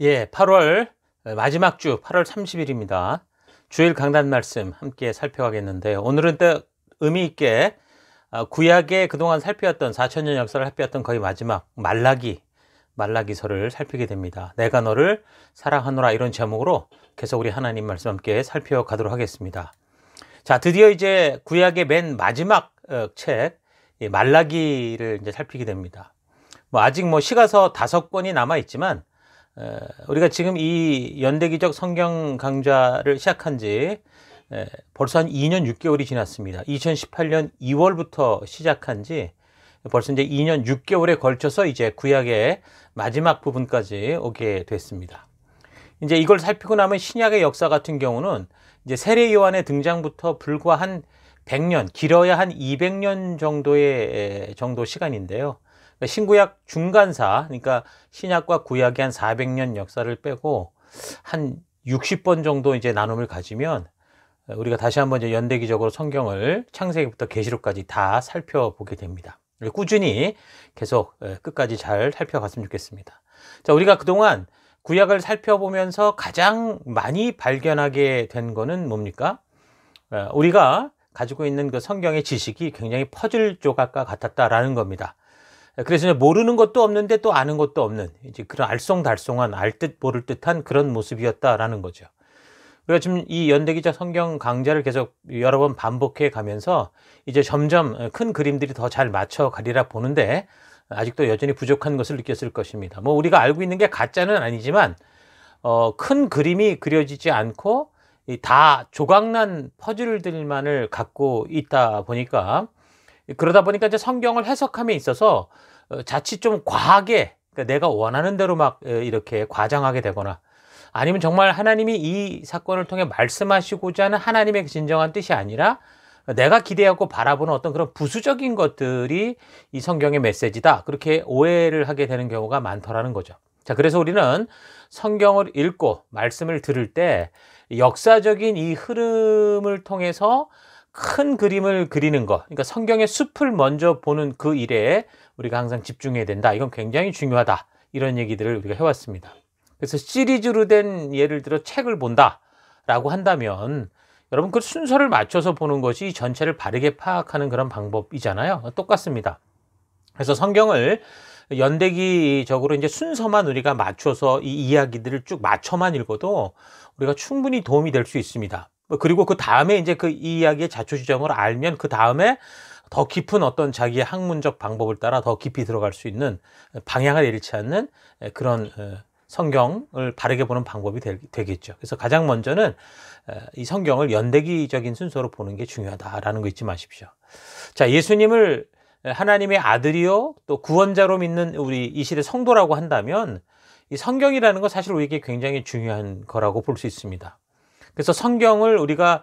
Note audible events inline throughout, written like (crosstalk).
예, 8월 어, 마지막 주 8월 30일입니다. 주일 강단 말씀 함께 살펴가겠는데요. 오늘은 또 의미 있게 아, 구약에 그동안 살펴왔던 4천년 역사를 살펴왔던 거의 마지막 말라기 말라기서를 살피게 됩니다. 내가 너를 사랑하노라 이런 제목으로 계속 우리 하나님 말씀 함께 살펴가도록 하겠습니다. 자, 드디어 이제 구약의 맨 마지막 어, 책 말라기를 이제 살피게 됩니다. 뭐 아직 뭐 시가서 다섯 권이 남아 있지만 우리가 지금 이 연대기적 성경 강좌를 시작한 지 벌써 한 2년 6개월이 지났습니다. 2018년 2월부터 시작한 지 벌써 이제 2년 6개월에 걸쳐서 이제 구약의 마지막 부분까지 오게 됐습니다. 이제 이걸 살피고 나면 신약의 역사 같은 경우는 이제 세례 요한의 등장부터 불과 한 100년, 길어야 한 200년 정도의 정도 시간인데요. 그러니까 신구약 중간사, 그러니까 신약과 구약의한 400년 역사를 빼고 한 60번 정도 이제 나눔을 가지면 우리가 다시 한번 이제 연대기적으로 성경을 창세기부터 계시록까지 다 살펴보게 됩니다. 꾸준히 계속 예, 끝까지 잘 살펴봤으면 좋겠습니다. 자, 우리가 그동안 구약을 살펴보면서 가장 많이 발견하게 된 거는 뭡니까? 예, 우리가 가지고 있는 그 성경의 지식이 굉장히 퍼즐 조각과 같았다라는 겁니다. 그래서 모르는 것도 없는데 또 아는 것도 없는 이제 그런 알쏭달쏭한 알듯 모를 듯한 그런 모습이었다라는 거죠. 그래서 지금 이 연대기자 성경 강좌를 계속 여러 번 반복해 가면서 이제 점점 큰 그림들이 더 잘 맞춰 가리라 보는데 아직도 여전히 부족한 것을 느꼈을 것입니다. 뭐 우리가 알고 있는 게 가짜는 아니지만 어, 큰 그림이 그려지지 않고 다 조각난 퍼즐들만을 갖고 있다 보니까 그러다 보니까 이제 성경을 해석함에 있어서 어, 자칫 좀 과하게 그러니까 내가 원하는 대로 막 이렇게 과장하게 되거나 아니면 정말 하나님이 이 사건을 통해 말씀하시고자 하는 하나님의 진정한 뜻이 아니라 내가 기대하고 바라보는 어떤 그런 부수적인 것들이 이 성경의 메시지다. 그렇게 오해를 하게 되는 경우가 많더라는 거죠. 자, 그래서 우리는 성경을 읽고 말씀을 들을 때 역사적인 이 흐름을 통해서 큰 그림을 그리는 것, 그러니까 성경의 숲을 먼저 보는 그 일에 우리가 항상 집중해야 된다. 이건 굉장히 중요하다. 이런 얘기들을 우리가 해왔습니다. 그래서 시리즈로 된 예를 들어 책을 본다라고 한다면 여러분 그 순서를 맞춰서 보는 것이 전체를 바르게 파악하는 그런 방법이잖아요. 똑같습니다. 그래서 성경을 연대기적으로 이제 순서만 우리가 맞춰서 이 이야기들을 쭉 맞춰만 읽어도 우리가 충분히 도움이 될 수 있습니다. 뭐 그리고 그 다음에 이제 그 이야기의 자초지점을 알면 그 다음에 더 깊은 어떤 자기의 학문적 방법을 따라 더 깊이 들어갈 수 있는 방향을 잃지 않는 그런 어, 성경을 바르게 보는 방법이 되겠죠. 그래서 가장 먼저는 어, 이 성경을 연대기적인 순서로 보는 게 중요하다라는 거 잊지 마십시오. 자, 예수님을 하나님의 아들이요 또 구원자로 믿는 우리 이 시대 성도라고 한다면 이 성경이라는 건 사실 우리에게 굉장히 중요한 거라고 볼 수 있습니다. 그래서 성경을 우리가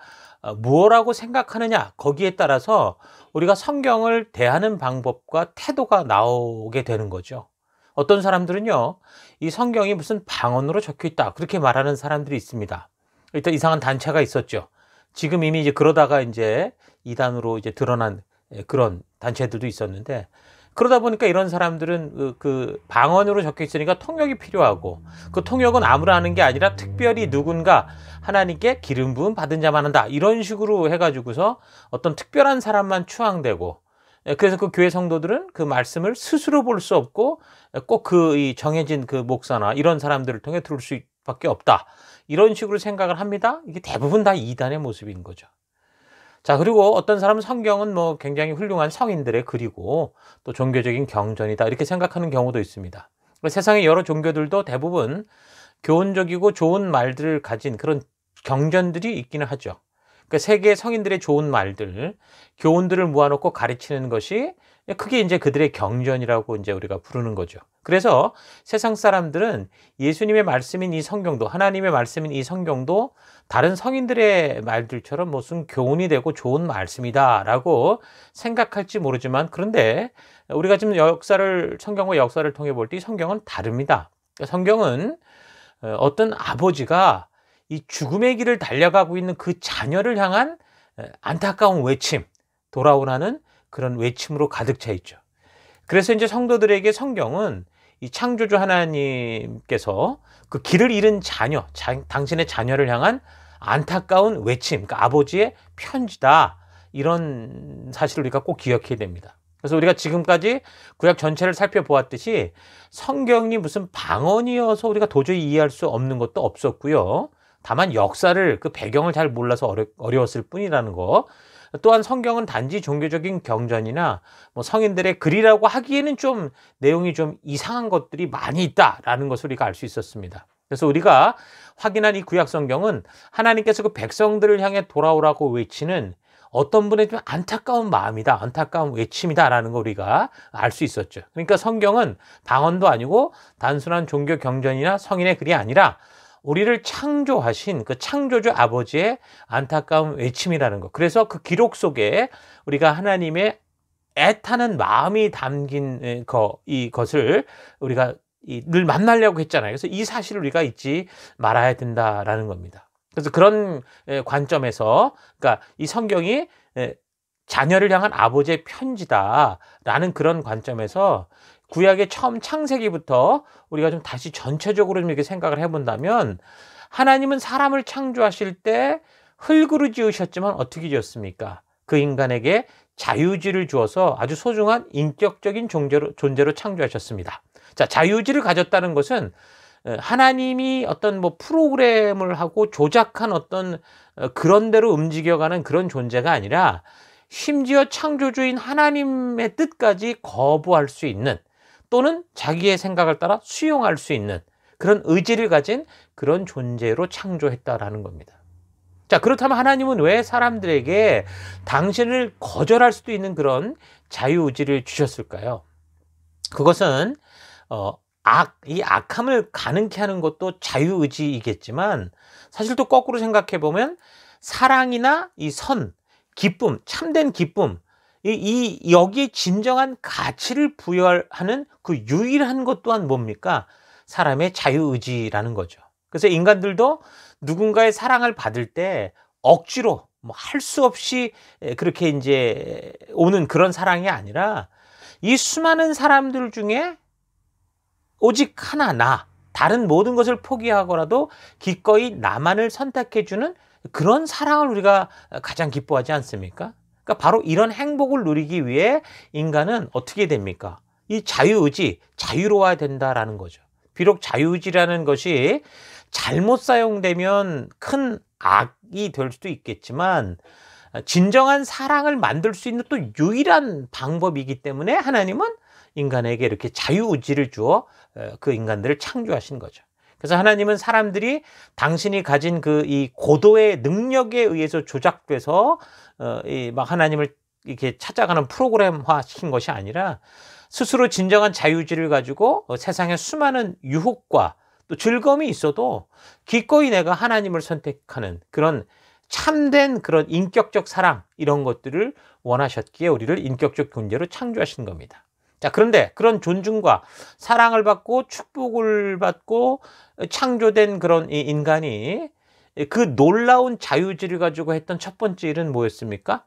뭐라고 어, 생각하느냐 거기에 따라서 우리가 성경을 대하는 방법과 태도가 나오게 되는 거죠. 어떤 사람들은요, 이 성경이 무슨 방언으로 적혀 있다 그렇게 말하는 사람들이 있습니다. 일단 이상한 단체가 있었죠. 지금 이미 이제 그러다가 이제 이단으로 이제 드러난 예, 그런 단체들도 있었는데 그러다 보니까 이런 사람들은 그, 그 방언으로 적혀 있으니까 통역이 필요하고 그 통역은 아무나 하는 게 아니라 특별히 누군가 하나님께 기름 부음 받은 자만 한다 이런 식으로 해가지고서 어떤 특별한 사람만 추앙되고 예, 그래서 그 교회 성도들은 그 말씀을 스스로 볼 수 없고 예, 꼭그 정해진 그 목사나 이런 사람들을 통해 들을 수밖에 없다 이런 식으로 생각을 합니다 이게 대부분 다 이단의 모습인 거죠. 자, 그리고 어떤 사람은 성경은 뭐 굉장히 훌륭한 성인들의 글이고 또 종교적인 경전이다 이렇게 생각하는 경우도 있습니다. 세상의 여러 종교들도 대부분 교훈적이고 좋은 말들을 가진 그런 경전들이 있기는 하죠. 그러니까 세계 성인들의 좋은 말들, 교훈들을 모아놓고 가르치는 것이 예, 그게 이제 그들의 경전이라고 이제 우리가 부르는 거죠. 그래서 세상 사람들은 예수님의 말씀인 이 성경도 하나님의 말씀인 이 성경도 다른 성인들의 말들처럼 무슨 교훈이 되고 좋은 말씀이다라고 생각할지 모르지만 그런데 우리가 지금 역사를 성경과 역사를 통해 볼 때 성경은 다릅니다. 성경은 어, 어떤 아버지가 이 죽음의 길을 달려가고 있는 그 자녀를 향한 어, 안타까운 외침, 돌아오라는 그런 외침으로 가득 차 있죠. 그래서 이제 성도들에게 성경은 이 창조주 하나님께서 그 길을 잃은 자녀, 자, 당신의 자녀를 향한 안타까운 외침, 그러니까 아버지의 편지다. 이런 사실을 우리가 꼭 기억해야 됩니다. 그래서 우리가 지금까지 구약 전체를 살펴보았듯이 성경이 무슨 방언이어서 우리가 도저히 이해할 수 없는 것도 없었고요. 다만 역사를 그 배경을 잘 몰라서 어려, 어려웠을 뿐이라는 거 또한 성경은 단지 종교적인 경전이나 뭐 성인들의 글이라고 하기에는 좀 내용이 좀 이상한 것들이 많이 있다라는 것을 우리가 알 수 있었습니다. 그래서 우리가 확인한 이 구약 성경은 하나님께서 그 백성들을 향해 돌아오라고 외치는 어떤 분의 좀 안타까운 마음이다, 안타까운 외침이다라는 걸 우리가 알 수 있었죠. 그러니까 성경은 방언도 아니고 단순한 종교 경전이나 성인의 글이 아니라 우리를 창조하신 그 창조주 아버지의 안타까운 외침이라는 것. 그래서 그 기록 속에 우리가 하나님의 애타는 마음이 담긴 거, 이것을 우리가 늘 만나려고 했잖아요. 그래서 이 사실을 우리가 잊지 말아야 된다라는 겁니다. 그래서 그런 관점에서, 그러니까 이 성경이 자녀를 향한 아버지의 편지다라는 그런 관점에서 구약의 처음 창세기부터 우리가 좀 다시 전체적으로 좀 이렇게 생각을 해본다면 하나님은 사람을 창조하실 때 흙으로 지으셨지만 어떻게 지었습니까? 그 인간에게 자유지를 주어서 아주 소중한 인격적인 존재로, 존재로 창조하셨습니다. 자, 자유지를 가졌다는 것은 하나님이 어떤 뭐 프로그램을 하고 조작한 어떤 어, 그런 대로 움직여가는 그런 존재가 아니라 심지어 창조주인 하나님의 뜻까지 거부할 수 있는 또는 자기의 생각을 따라 수용할 수 있는 그런 의지를 가진 그런 존재로 창조했다라는 겁니다. 자, 그렇다면 하나님은 왜 사람들에게 당신을 거절할 수도 있는 그런 자유의지를 주셨을까요? 그것은, 어, 악, 이 악함을 가능케 하는 것도 자유의지이겠지만, 사실 또 거꾸로 생각해 보면, 사랑이나 이 선, 기쁨, 참된 기쁨, 이, 이 여기에 진정한 가치를 부여하는 그 유일한 것 또한 뭡니까? 사람의 자유의지라는 거죠. 그래서 인간들도 누군가의 사랑을 받을 때 억지로 뭐 할 수 없이 그렇게 이제 오는 그런 사랑이 아니라 이 수많은 사람들 중에 오직 하나 나 다른 모든 것을 포기하고라도 기꺼이 나만을 선택해주는 그런 사랑을 우리가 가장 기뻐하지 않습니까? 그러니까 바로 이런 행복을 누리기 위해 인간은 어떻게 됩니까? 이 자유의지, 자유로워야 된다라는 거죠. 비록 자유의지라는 것이 잘못 사용되면 큰 악이 될 수도 있겠지만 진정한 사랑을 만들 수 있는 또 유일한 방법이기 때문에 하나님은 인간에게 이렇게 자유의지를 주어 어, 그 인간들을 창조하신 거죠. 그래서 하나님은 사람들이 당신이 가진 그 이 고도의 능력에 의해서 조작돼서 어, 이 막 하나님을 이렇게 찾아가는 프로그램화 시킨 것이 아니라 스스로 진정한 자유지를 가지고 어, 세상의 수많은 유혹과 또 즐거움이 있어도 기꺼이 내가 하나님을 선택하는 그런 참된 그런 인격적 사랑 이런 것들을 원하셨기에 우리를 인격적 존재로 창조하신 겁니다. 자, 그런데 그런 존중과 사랑을 받고 축복을 받고 창조된 그런 인간이 그 놀라운 자유지를 가지고 했던 첫 번째 일은 뭐였습니까?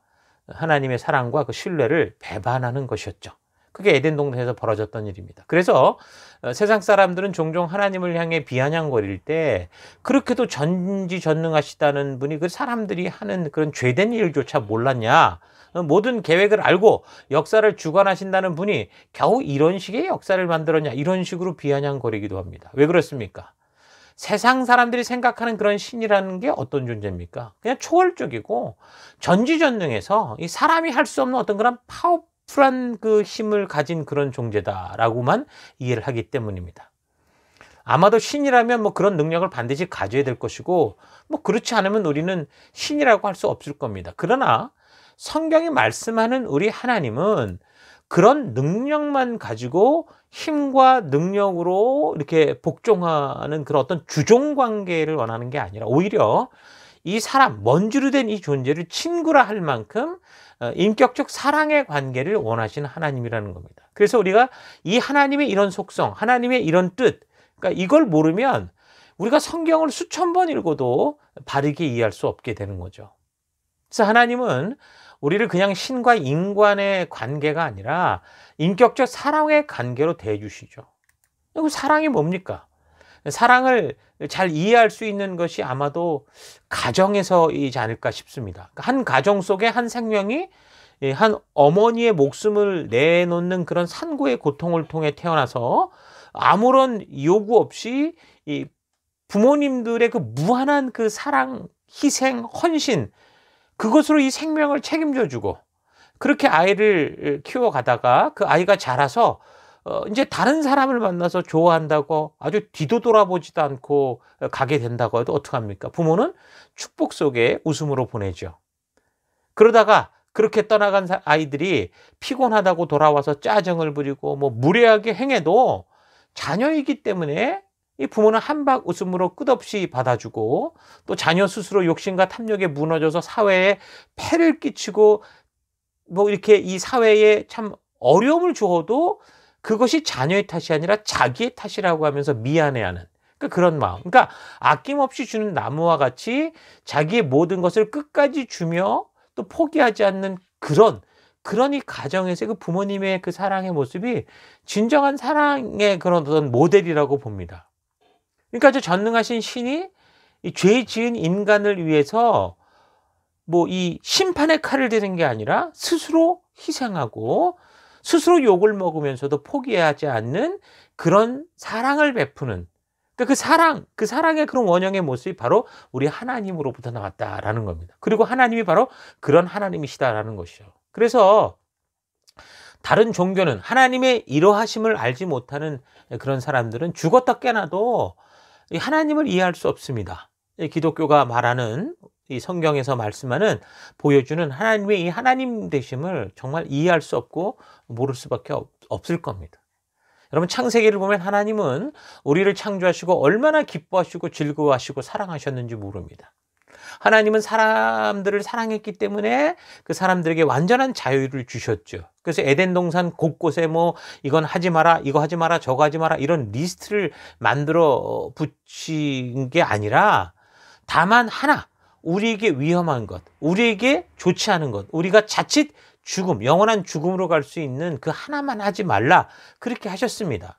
하나님의 사랑과 그 신뢰를 배반하는 것이었죠. 그게 에덴 동산에서 벌어졌던 일입니다. 그래서 어, 세상 사람들은 종종 하나님을 향해 비아냥거릴 때 그렇게도 전지전능하시다는 분이 그 사람들이 하는 그런 죄된 일조차 몰랐냐? 모든 계획을 알고 역사를 주관하신다는 분이 겨우 이런 식의 역사를 만들었냐 이런 식으로 비아냥거리기도 합니다. 왜 그렇습니까? 세상 사람들이 생각하는 그런 신이라는 게 어떤 존재입니까? 그냥 초월적이고 전지전능해서 이 사람이 할 수 없는 어떤 그런 파워풀한 그 힘을 가진 그런 존재다라고만 이해를 하기 때문입니다. 아마도 신이라면 뭐 그런 능력을 반드시 가져야 될 것이고 뭐 그렇지 않으면 우리는 신이라고 할 수 없을 겁니다. 그러나 성경이 말씀하는 우리 하나님은 그런 능력만 가지고 힘과 능력으로 이렇게 복종하는 그런 어떤 주종 관계를 원하는 게 아니라 오히려 이 사람, 먼지로 된 이 존재를 친구라 할 만큼 어, 인격적 사랑의 관계를 원하시는 하나님이라는 겁니다. 그래서 우리가 이 하나님의 이런 속성, 하나님의 이런 뜻, 그러니까 이걸 모르면 우리가 성경을 수천 번 읽어도 바르게 이해할 수 없게 되는 거죠. 그래서 하나님은 우리를 그냥 신과 인간의 관계가 아니라 인격적 사랑의 관계로 대해주시죠. 사랑이 뭡니까? 사랑을 잘 이해할 수 있는 것이 아마도 가정에서이지 않을까 싶습니다. 그러니까 한 가정 속에 한 생명이 예, 한 어머니의 목숨을 내놓는 그런 산고의 고통을 통해 태어나서 아무런 요구 없이 부모님들의 그 무한한 그 사랑, 희생, 헌신, 그것으로 이 생명을 책임져 주고 그렇게 아이를 키워 가다가 그 아이가 자라서 어, 이제 다른 사람을 만나서 좋아한다고 아주 뒤도 돌아보지도 않고 가게 된다고 해도 어떡합니까? 부모는 축복 속에 웃음으로 보내죠. 그러다가 그렇게 떠나간 아이들이 피곤하다고 돌아와서 짜증을 부리고 뭐 무례하게 행해도 자녀이기 때문에 이 부모는 한박 웃음으로 끝없이 받아주고 또 자녀 스스로 욕심과 탐욕에 무너져서 사회에 폐를 끼치고 뭐 이렇게 이 사회에 참 어려움을 주어도 그것이 자녀의 탓이 아니라 자기의 탓이라고 하면서 미안해하는 그러니까 그런 마음. 그러니까 아낌없이 주는 나무와 같이 자기의 모든 것을 끝까지 주며 또 포기하지 않는 그런 그러니 가정에서 그 부모님의 그 사랑의 모습이 진정한 사랑의 그런 어떤 모델이라고 봅니다. 그러니까 저 전능하신 신이 죄 지은 인간을 위해서 뭐 이 심판의 칼을 드는 게 아니라 스스로 희생하고 스스로 욕을 먹으면서도 포기하지 않는 그런 사랑을 베푸는 그러니까 그 사랑, 그 사랑의 그런 원형의 모습이 바로 우리 하나님으로부터 나왔다라는 겁니다. 그리고 하나님이 바로 그런 하나님이시다라는 것이죠. 그래서 다른 종교는 하나님의 이러하심을 알지 못하는 그런 사람들은 죽었다 깨나도 하나님을 이해할 수 없습니다. 기독교가 말하는 이 성경에서 말씀하는 보여주는 하나님의 이 하나님 되심을 정말 이해할 수 없고 모를 수밖에 없, 을 겁니다. 여러분 창세기를 보면 하나님은 우리를 창조하시고 얼마나 기뻐하시고 즐거워하시고 사랑하셨는지 모릅니다. 하나님은 사람들을 사랑했기 때문에 그 사람들에게 완전한 자유를 주셨죠. 그래서 에덴 동산 곳곳에 뭐 이건 하지 마라, 이거 하지 마라, 저거 하지 마라 이런 리스트를 만들어 붙인 게 아니라 다만 하나 우리에게 위험한 것, 우리에게 좋지 않은 것, 우리가 자칫 죽음, 영원한 죽음으로 갈 수 있는 그 하나만 하지 말라 그렇게 하셨습니다.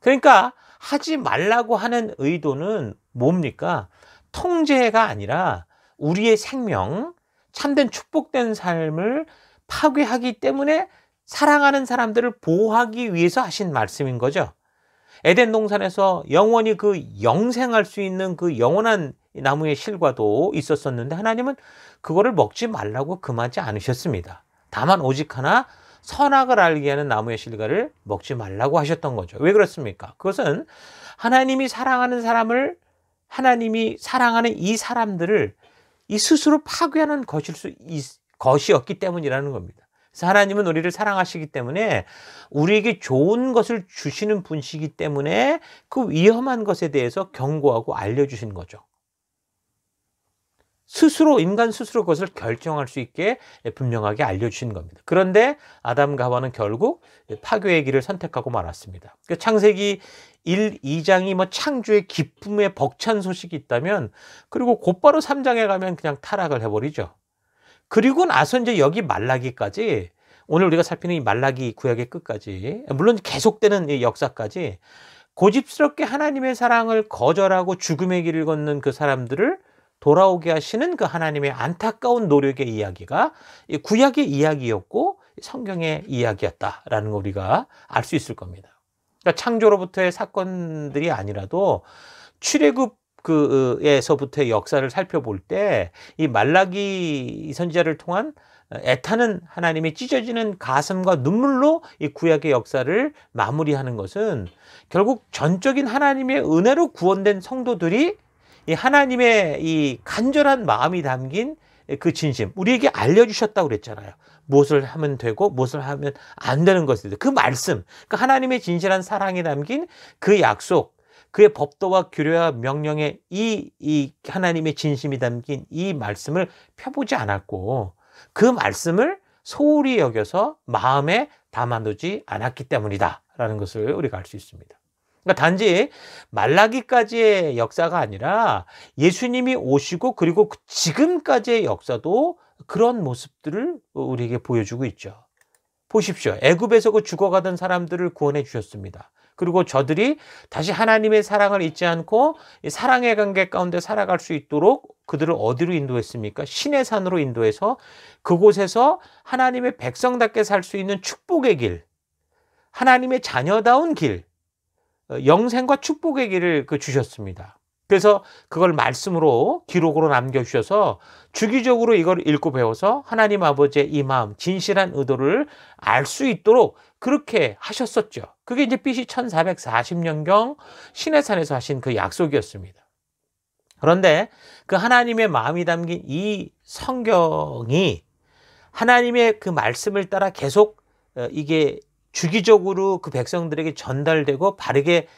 그러니까 하지 말라고 하는 의도는 뭡니까? 통제가 아니라 우리의 생명, 참된 축복된 삶을 파괴하기 때문에 사랑하는 사람들을 보호하기 위해서 하신 말씀인 거죠. 에덴 동산에서 영원히 그 영생할 수 있는 그 영원한 나무의 실과도 있었었는데 하나님은 그거를 먹지 말라고 금하지 않으셨습니다. 다만 오직 하나 선악을 알게 하는 나무의 실과를 먹지 말라고 하셨던 거죠. 왜 그렇습니까? 그것은 하나님이 사랑하는 사람을 하나님이 사랑하는 이 사람들을 이 스스로 파괴하는 것일 수 있, 것이었기 때문이라는 겁니다. 그래서 하나님은 우리를 사랑하시기 때문에 우리에게 좋은 것을 주시는 분이시기 때문에 그 위험한 것에 대해서 경고하고 알려주신 거죠. 스스로 인간 스스로 그것을 결정할 수 있게 분명하게 알려주신 겁니다. 그런데 아담과 하와는 결국 파괴의 길을 선택하고 말았습니다. 그러니까 창세기 1, 2장이 뭐 창조의 기쁨의 벅찬 소식이 있다면 그리고 곧바로 3장에 가면 그냥 타락을 해버리죠. 그리고 나서 이제 여기 말라기까지 오늘 우리가 살피는 이 말라기 구약의 끝까지 물론 계속되는 이 역사까지 고집스럽게 하나님의 사랑을 거절하고 죽음의 길을 걷는 그 사람들을 돌아오게 하시는 그 하나님의 안타까운 노력의 이야기가 구약의 이야기였고 성경의 이야기였다라는 걸 우리가 알 수 있을 겁니다. 그러니까 창조로부터의 사건들이 아니라도 출애굽 그에서부터의 역사를 살펴볼 때 이 말라기 선지자를 통한 애타는 하나님의 찢어지는 가슴과 눈물로 이 구약의 역사를 마무리하는 것은 결국 전적인 하나님의 은혜로 구원된 성도들이 이 하나님의 이 간절한 마음이 담긴 그 진심 우리에게 알려주셨다고 그랬잖아요. 무엇을 하면 되고 무엇을 하면 안 되는 것에 대그 말씀 그 하나님의 진실한 사랑이 담긴 그 약속 그의 법도와 규례와 명령에 이, 이 하나님의 진심이 담긴 이 말씀을 펴보지 않았고 그 말씀을 소홀히 여겨서 마음에 담아두지 않았기 때문이다라는 것을 우리가 알 수 있습니다. 그러니까 단지 말라기까지의 역사가 아니라 예수님이 오시고 그리고 지금까지의 역사도 그런 모습들을 우리에게 보여주고 있죠. 보십시오. 애굽에서 그 죽어가던 사람들을 구원해 주셨습니다. 그리고 저들이 다시 하나님의 사랑을 잊지 않고 사랑의 관계 가운데 살아갈 수 있도록 그들을 어디로 인도했습니까? 신의 산으로 인도해서 그곳에서 하나님의 백성답게 살 수 있는 축복의 길, 하나님의 자녀다운 길, 어, 영생과 축복의 길을 그 주셨습니다. 그래서 그걸 말씀으로 기록으로 남겨주셔서 주기적으로 이걸 읽고 배워서 하나님 아버지의 이 마음, 진실한 의도를 알 수 있도록 그렇게 하셨었죠. 그게 이제 BC 1440년경 신해산에서 하신 그 약속이었습니다. 그런데 그 하나님의 마음이 담긴 이 성경이 하나님의 그 말씀을 따라 계속 어, 이게 주기적으로 그 백성들에게 전달되고 바르게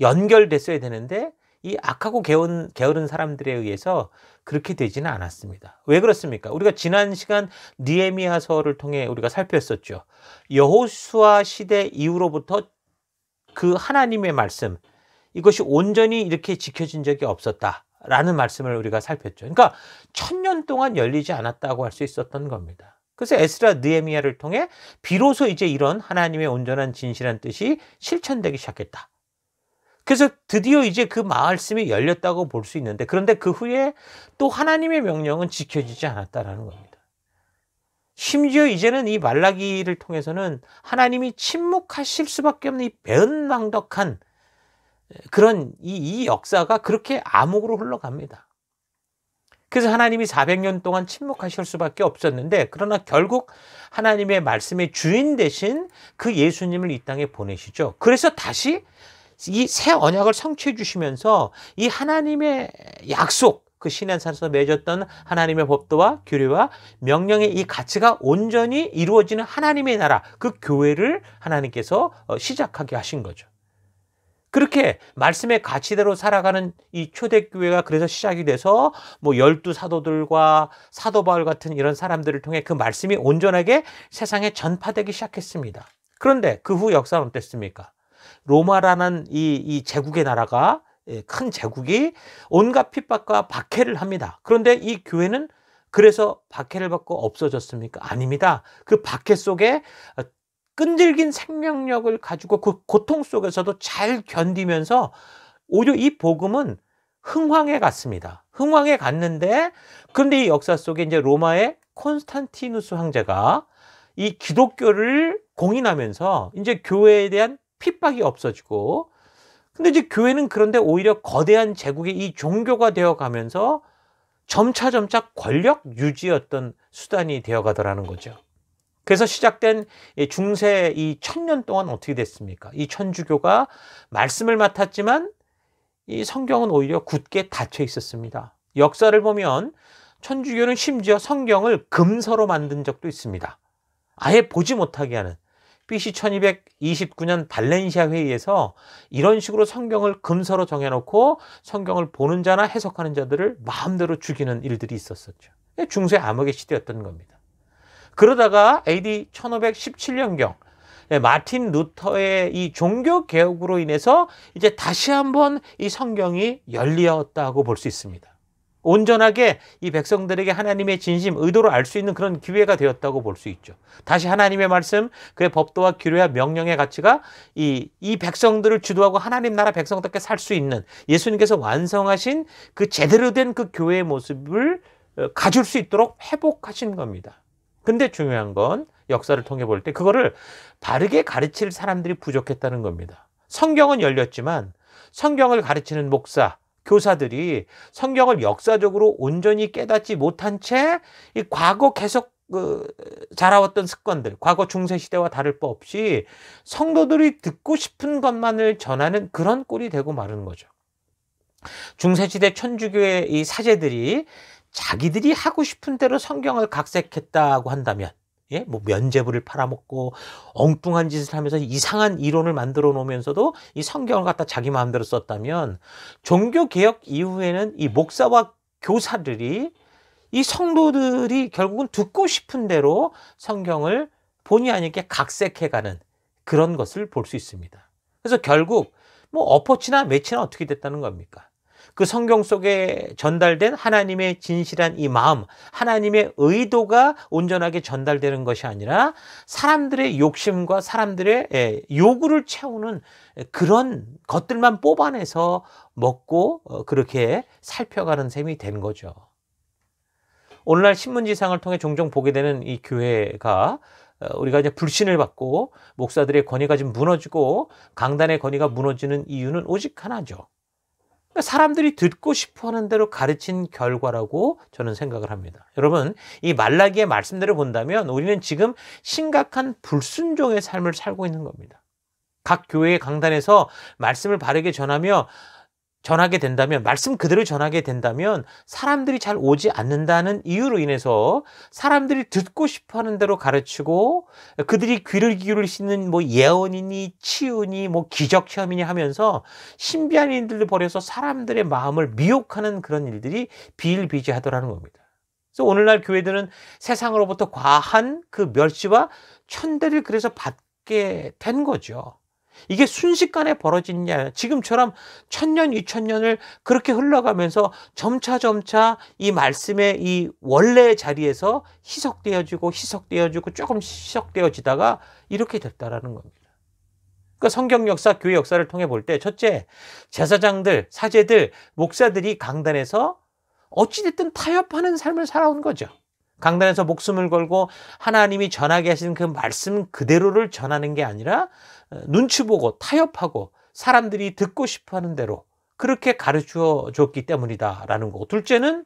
연결됐어야 되는데 이 악하고 게으른, 게으른 사람들에 의해서 그렇게 되지는 않았습니다. 왜 그렇습니까? 우리가 지난 시간 니에미아서를 통해 우리가 살폈었죠. 여호수아 시대 이후로부터 그 하나님의 말씀 이것이 온전히 이렇게 지켜진 적이 없었다. 라는 말씀을 우리가 살폈죠. 그러니까 천 년 동안 열리지 않았다고 할 수 있었던 겁니다. 그래서 에스라 느에미아를 통해 비로소 이제 이런 하나님의 온전한 진실한 뜻이 실천되기 시작했다. 그래서 드디어 이제 그 말씀이 열렸다고 볼 수 있는데 그런데 그 후에 또 하나님의 명령은 지켜지지 않았다라는 겁니다. 심지어 이제는 이 말라기를 통해서는 하나님이 침묵하실 수밖에 없는 이 배은망덕한 그런 이, 이 역사가 그렇게 암흑으로 흘러갑니다. 그래서 하나님이 400년 동안 침묵하실 수밖에 없었는데 그러나 결국 하나님의 말씀의 주인 대신 그 예수님을 이 땅에 보내시죠. 그래서 다시 이 새 언약을 성취해 주시면서 이 하나님의 약속 그 신한산에서 맺었던 하나님의 법도와 규례와 명령의 이 가치가 온전히 이루어지는 하나님의 나라, 그 교회를 하나님께서 어, 시작하게 하신 거죠. 그렇게 말씀의 가치대로 살아가는 이 초대교회가 그래서 시작이 돼서 뭐 열두 사도들과 사도바울 같은 이런 사람들을 통해 그 말씀이 온전하게 세상에 전파되기 시작했습니다. 그런데 그 후 역사는 어땠습니까? 로마라는 이, 이 제국의 나라가 예, 큰 제국이 온갖 핍박과 박해를 합니다. 그런데 이 교회는 그래서 박해를 받고 없어졌습니까? 아닙니다. 그 박해 속에 끈질긴 생명력을 가지고 그 고통 속에서도 잘 견디면서 오히려 이 복음은 흥황에 갔습니다. 흥황에 갔는데 그런데 이 역사 속에 이제 로마의 콘스탄티누스 황제가 이 기독교를 공인하면서 이제 교회에 대한 핍박이 없어지고 근데 이제 교회는 그런데 오히려 거대한 제국의 이 종교가 되어 가면서 점차점차 권력 유지였던 수단이 되어 가더라는 거죠. 그래서 시작된 중세 이 천년 동안 어떻게 됐습니까? 이 천주교가 말씀을 맡았지만 이 성경은 오히려 굳게 닫혀 있었습니다. 역사를 보면 천주교는 심지어 성경을 금서로 만든 적도 있습니다. 아예 보지 못하게 하는 BC 1229년 발렌시아 회의에서 이런 식으로 성경을 금서로 정해놓고 성경을 보는 자나 해석하는 자들을 마음대로 죽이는 일들이 있었었죠. 중세 암흑의 시대였던 겁니다. 그러다가 AD 1517년경 예, 마틴 루터의 이 종교 개혁으로 인해서 이제 다시 한번 이 성경이 열리었다고 볼 수 있습니다. 온전하게 이 백성들에게 하나님의 진심, 의도를 알 수 있는 그런 기회가 되었다고 볼 수 있죠. 다시 하나님의 말씀, 그의 법도와 규례와 명령의 가치가 이, 이 백성들을 주도하고 하나님 나라 백성답게 살 수 있는 예수님께서 완성하신 그 제대로 된 그 교회의 모습을 어, 가질 수 있도록 회복하신 겁니다. 근데 중요한 건 역사를 통해 볼 때 그거를 바르게 가르칠 사람들이 부족했다는 겁니다. 성경은 열렸지만 성경을 가르치는 목사, 교사들이 성경을 역사적으로 온전히 깨닫지 못한 채 이 과거 계속 그 자라왔던 습관들, 과거 중세 시대와 다를 바 없이 성도들이 듣고 싶은 것만을 전하는 그런 꼴이 되고 마는 거죠. 중세 시대 천주교의 이 사제들이 자기들이 하고 싶은 대로 성경을 각색했다고 한다면 예? 뭐 면제부를 팔아먹고 엉뚱한 짓을 하면서 이상한 이론을 만들어 놓으면서도 이 성경을 갖다 자기 마음대로 썼다면 종교 개혁 이후에는 이 목사와 교사들이 이 성도들이 결국은 듣고 싶은 대로 성경을 본의 아니게 각색해가는 그런 것을 볼 수 있습니다. 그래서 결국 뭐어어치나 매치나 어떻게 됐다는 겁니까? 그 성경 속에 전달된 하나님의 진실한 이 마음, 하나님의 의도가 온전하게 전달되는 것이 아니라 사람들의 욕심과 사람들의 예, 요구를 채우는 그런 것들만 뽑아내서 먹고 어, 그렇게 살펴가는 셈이 된 거죠. 오늘날 신문지상을 통해 종종 보게 되는 이 교회가 어, 우리가 이제 불신을 받고 목사들의 권위가 좀 무너지고 강단의 권위가 무너지는 이유는 오직 하나죠. 그러니까 사람들이 듣고 싶어 하는 대로 가르친 결과라고 저는 생각을 합니다. 여러분, 이 말라기의 말씀대로 본다면 우리는 지금 심각한 불순종의 삶을 살고 있는 겁니다. 각 교회의 강단에서 말씀을 바르게 전하며 전하게 된다면 말씀 그대로 전하게 된다면 사람들이 잘 오지 않는다는 이유로 인해서 사람들이 듣고 싶어하는 대로 가르치고 그들이 귀를 기울이시는 뭐 예언이니 치유니 뭐 기적체험이니 하면서 신비한 일들을 벌여서 사람들의 마음을 미혹하는 그런 일들이 비일비재하더라는 겁니다. 그래서 오늘날 교회들은 세상으로부터 과한 그 멸시와 천대를 그래서 받게 된 거죠. 이게 순식간에 벌어지냐. 느 지금처럼 천년, 이천년을 그렇게 흘러가면서 점차점차 이 말씀의 이 원래 자리에서 희석되어지고 희석되어지고 조금 희석되어지다가 이렇게 됐다라는 겁니다. 그러니까 성경 역사, 교회 역사를 통해 볼 때 첫째, 제사장들, 사제들, 목사들이 강단에서 어찌됐든 타협하는 삶을 살아온 거죠. 강단에서 목숨을 걸고 하나님이 전하게 하신 그 말씀 그대로를 전하는 게 아니라 어, 눈치 보고 타협하고 사람들이 듣고 싶어 하는 대로 그렇게 가르쳐 줬기 때문이다라는 거고 둘째는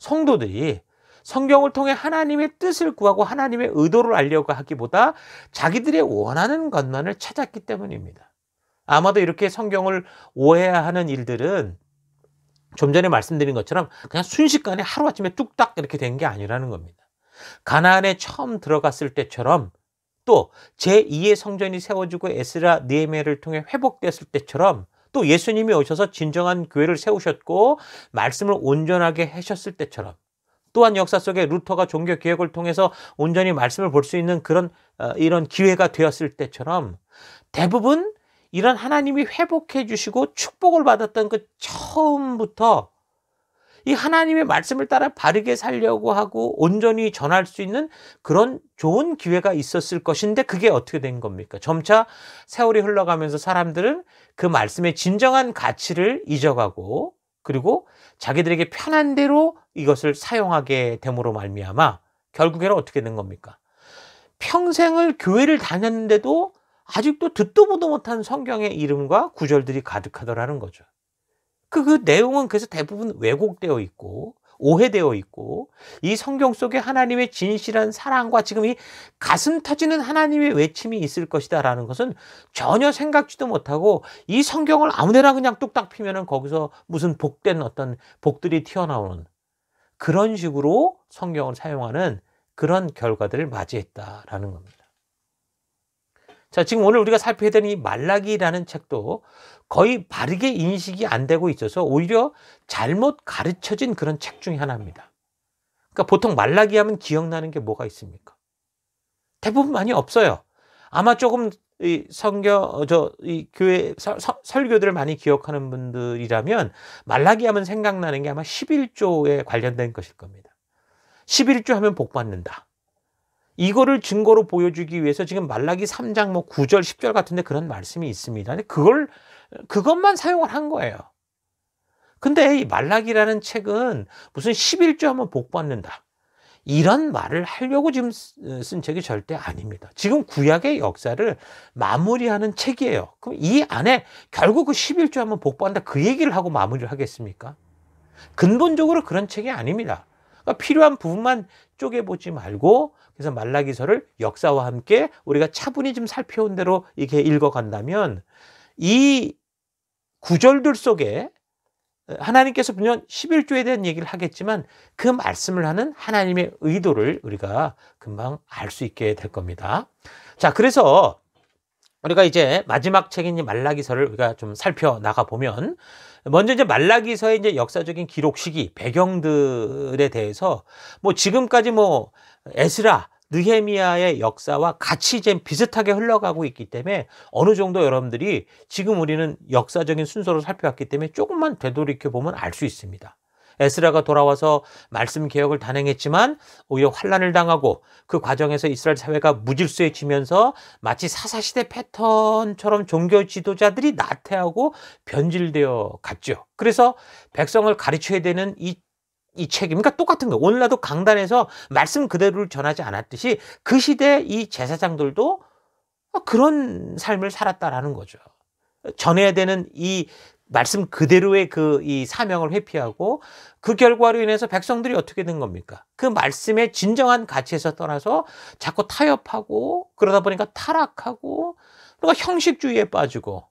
성도들이 성경을 통해 하나님의 뜻을 구하고 하나님의 의도를 알려고 하기보다 자기들의 원하는 것만을 찾았기 때문입니다. 아마도 이렇게 성경을 오해하는 일들은 좀 전에 말씀드린 것처럼 그냥 순식간에 하루아침에 뚝딱 이렇게 된 게 아니라는 겁니다. 가나안에 처음 들어갔을 때처럼 또 제2의 성전이 세워지고 에스라 니에메를 통해 회복됐을 때처럼 또 예수님이 오셔서 진정한 교회를 세우셨고 말씀을 온전하게 하셨을 때처럼 또한 역사 속에 루터가 종교 개혁을 통해서 온전히 말씀을 볼 수 있는 그런 어, 이런 기회가 되었을 때처럼 대부분 이런 하나님이 회복해 주시고 축복을 받았던 그 처음부터 이 하나님의 말씀을 따라 바르게 살려고 하고 온전히 전할 수 있는 그런 좋은 기회가 있었을 것인데 그게 어떻게 된 겁니까? 점차 세월이 흘러가면서 사람들은 그 말씀의 진정한 가치를 잊어가고 그리고 자기들에게 편한 대로 이것을 사용하게 됨으로 말미암아 결국에는 어떻게 된 겁니까? 평생을 교회를 다녔는데도 아직도 듣도 보도 못한 성경의 이름과 구절들이 가득하더라는 거죠. 그, 그 내용은 그래서 대부분 왜곡되어 있고, 오해되어 있고, 이 성경 속에 하나님의 진실한 사랑과 지금 이 가슴 터지는 하나님의 외침이 있을 것이다라는 것은 전혀 생각지도 못하고, 이 성경을 아무데나 그냥 뚝딱 피면 거기서 무슨 복된 어떤 복들이 튀어나오는 그런 식으로 성경을 사용하는 그런 결과들을 맞이했다라는 겁니다. 자, 지금 오늘 우리가 살펴야 되는 이 말라기라는 책도 거의 바르게 인식이 안 되고 있어서 오히려 잘못 가르쳐진 그런 책 중에 하나입니다. 그러니까 보통 말라기 하면 기억나는 게 뭐가 있습니까? 대부분 많이 없어요. 아마 조금 이 성교 어, 저이 교회 설교들을 많이 기억하는 분들이라면 말라기 하면 생각나는 게 아마 11조에 관련된 것일 겁니다. 11조 하면 복 받는다. 이거를 증거로 보여주기 위해서 지금 말라기 3장 뭐 9절, 10절 같은데 그런 말씀이 있습니다. 근데 그걸, 그것만 사용을 한 거예요. 근데 이말라기라는 책은 무슨 11조 하면 복 받는다. 이런 말을 하려고 지금 쓴 책이 절대 아닙니다. 지금 구약의 역사를 마무리하는 책이에요. 그럼 이 안에 결국 그 11조 하면 복 받는다. 그 얘기를 하고 마무리를 하겠습니까? 근본적으로 그런 책이 아닙니다. 그러니까 필요한 부분만 쪼개보지 말고 그래서 말라기서를 역사와 함께 우리가 차분히 좀 살펴온 대로 이렇게 읽어간다면 이 구절들 속에 하나님께서 분명 11조에 대한 얘기를 하겠지만 그 말씀을 하는 하나님의 의도를 우리가 금방 알 수 있게 될 겁니다. 자, 그래서 우리가 이제 마지막 책인 이 말라기서를 우리가 좀 살펴나가 보면 먼저 이제 말라기서의 이제 역사적인 기록 시기 배경들에 대해서 뭐 지금까지 뭐 에스라, 느헤미아의 역사와 같이 좀 비슷하게 흘러가고 있기 때문에 어느 정도 여러분들이 지금 우리는 역사적인 순서로 살펴왔기 때문에 조금만 되돌이켜 보면 알 수 있습니다. 에스라가 돌아와서 말씀 개혁을 단행했지만 오히려 환란을 당하고 그 과정에서 이스라엘 사회가 무질서해지면서 마치 사사시대 패턴처럼 종교 지도자들이 나태하고 변질되어 갔죠. 그래서 백성을 가르쳐야 되는 이이 책임. 그러니까 똑같은 거. 오늘날도 강단에서 말씀 그대로를 전하지 않았듯이 그 시대 이 제사장들도 어, 그런 삶을 살았다라는 거죠. 전해야 되는 이 말씀 그대로의 그 이 사명을 회피하고 그 결과로 인해서 백성들이 어떻게 된 겁니까? 그 말씀의 진정한 가치에서 떠나서 자꾸 타협하고 그러다 보니까 타락하고 그러니까 형식주의에 빠지고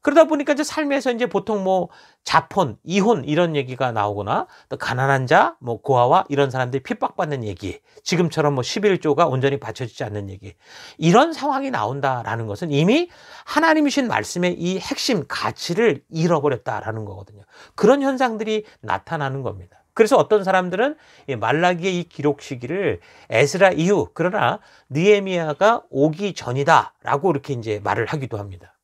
그러다 보니까 이제 삶에서 이제 보통 뭐 자폰, 이혼 이런 얘기가 나오거나 또 가난한 자, 뭐 고아와 이런 사람들이 핍박받는 얘기, 지금처럼 뭐 11조가 온전히 받쳐지지 않는 얘기. 이런 상황이 나온다라는 것은 이미 하나님이신 말씀의 이 핵심 가치를 잃어버렸다라는 거거든요. 그런 현상들이 나타나는 겁니다. 그래서 어떤 사람들은 말라기의 이 기록 시기를 에스라 이후 그러나 니에미아가 오기 전이다라고 이렇게 이제 말을 하기도 합니다.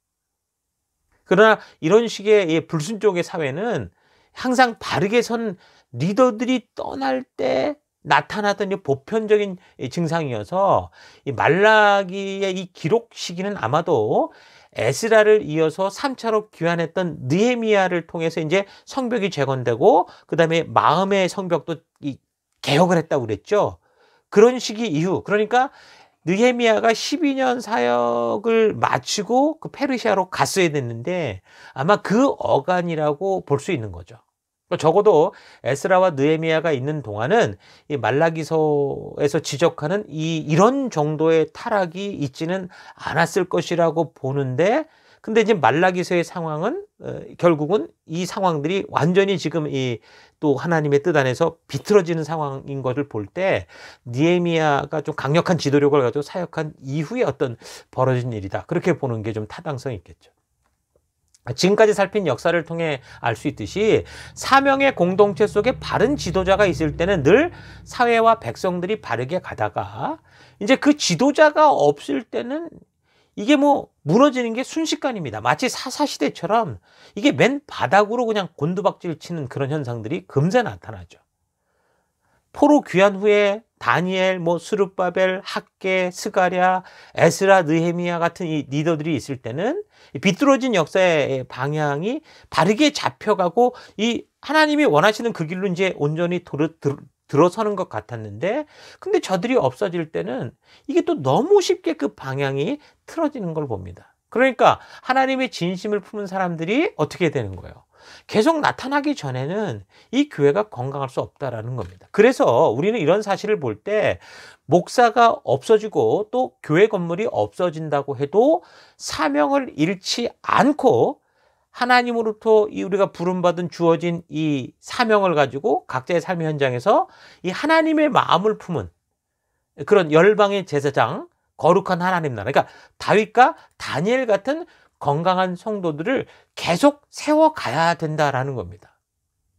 그러나 이런 식의 이 불순종의 사회는 항상 바르게 선 리더들이 떠날 때 나타나던 보편적인 증상이어서 이 말라기의 이 기록 시기는 아마도 에스라를 이어서 3차로 귀환했던 느헤미야를 통해서 이제 성벽이 재건되고 그다음에 마음의 성벽도 이 개혁을 했다고 그랬죠. 그런 시기 이후 그러니까 느헤미아가 12년 사역을 마치고 그 페르시아로 갔어야 됐는데 아마 그 어간이라고 볼 수 있는 거죠. 그러니까 적어도 에스라와 느헤미아가 있는 동안은 이 말라기서에서 지적하는 이 이런 정도의 타락이 있지는 않았을 것이라고 보는데 근데 이제 말라기서의 상황은 어, 결국은 이 상황들이 완전히 지금 이 또 하나님의 뜻 안에서 비틀어지는 상황인 것을 볼 때 니에미아가 좀 강력한 지도력을 가지고 사역한 이후에 어떤 벌어진 일이다. 그렇게 보는 게 좀 타당성이 있겠죠. 지금까지 살핀 역사를 통해 알 수 있듯이 사명의 공동체 속에 바른 지도자가 있을 때는 늘 사회와 백성들이 바르게 가다가 이제 그 지도자가 없을 때는 이게 뭐 무너지는 게 순식간입니다. 마치 사사시대처럼 이게 맨 바닥으로 그냥 곤두박질 치는 그런 현상들이 금세 나타나죠. 포로 귀환 후에 다니엘, 뭐수룹바벨 학계, 스가랴, 에스라, 느헤미야 같은 이 리더들이 있을 때는 비뚤어진 역사의 방향이 바르게 잡혀가고 이 하나님이 원하시는 그 길로 이제 온전히 도르, 들어서는 것 같았는데 근데 저들이 없어질 때는 이게 또 너무 쉽게 그 방향이 틀어지는 걸 봅니다. 그러니까 하나님의 진심을 품은 사람들이 어떻게 되는 거예요? 계속 나타나기 전에는 이 교회가 건강할 수 없다라는 겁니다. 그래서 우리는 이런 사실을 볼 때 목사가 없어지고 또 교회 건물이 없어진다고 해도 사명을 잃지 않고 하나님으로부터 우리가 부름받은 주어진 이 사명을 가지고 각자의 삶의 현장에서 이 하나님의 마음을 품은 그런 열방의 제사장 거룩한 하나님 나라 그러니까 다윗과 다니엘 같은 건강한 성도들을 계속 세워가야 된다라는 겁니다.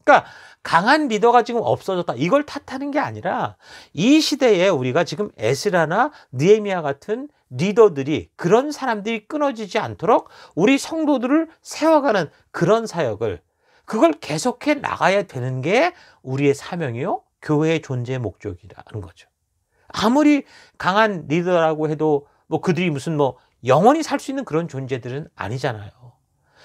그러니까 강한 리더가 지금 없어졌다 이걸 탓하는 게 아니라 이 시대에 우리가 지금 에스라나 느헤미야 같은 리더들이 그런 사람들이 끊어지지 않도록 우리 성도들을 세워가는 그런 사역을 그걸 계속해 나가야 되는 게 우리의 사명이요 교회의 존재의 목적이라는 거죠. 아무리 강한 리더라고 해도 뭐 그들이 무슨 뭐 영원히 살 수 있는 그런 존재들은 아니잖아요.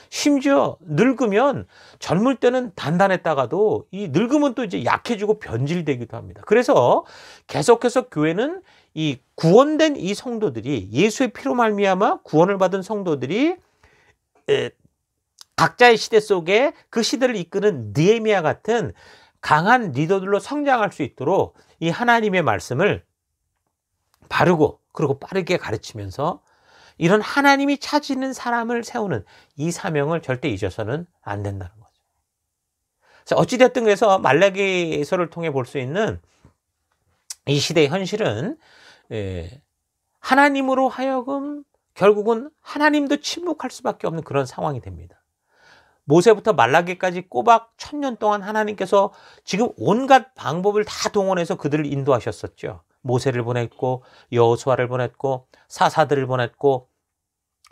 심지어 늙으면 젊을 때는 단단했다가도 이 늙으면 또 이제 약해지고 변질되기도 합니다. 그래서 계속해서 교회는 이 구원된 이 성도들이 예수의 피로 말미암아 구원을 받은 성도들이 에, 각자의 시대 속에 그 시대를 이끄는 느헤미야 같은 강한 리더들로 성장할 수 있도록 이 하나님의 말씀을 바르고 그리고 빠르게 가르치면서 이런 하나님이 찾는 사람을 세우는 이 사명을 절대 잊어서는 안 된다는 거죠. 어찌됐든 그래서 말라기서를 통해 볼 수 있는 이 시대의 현실은 예, 하나님으로 하여금 결국은 하나님도 침묵할 수밖에 없는 그런 상황이 됩니다. 모세부터 말라기까지 꼬박 천년 동안 하나님께서 지금 온갖 방법을 다 동원해서 그들을 인도하셨었죠. 모세를 보냈고 여호수아를 보냈고 사사들을 보냈고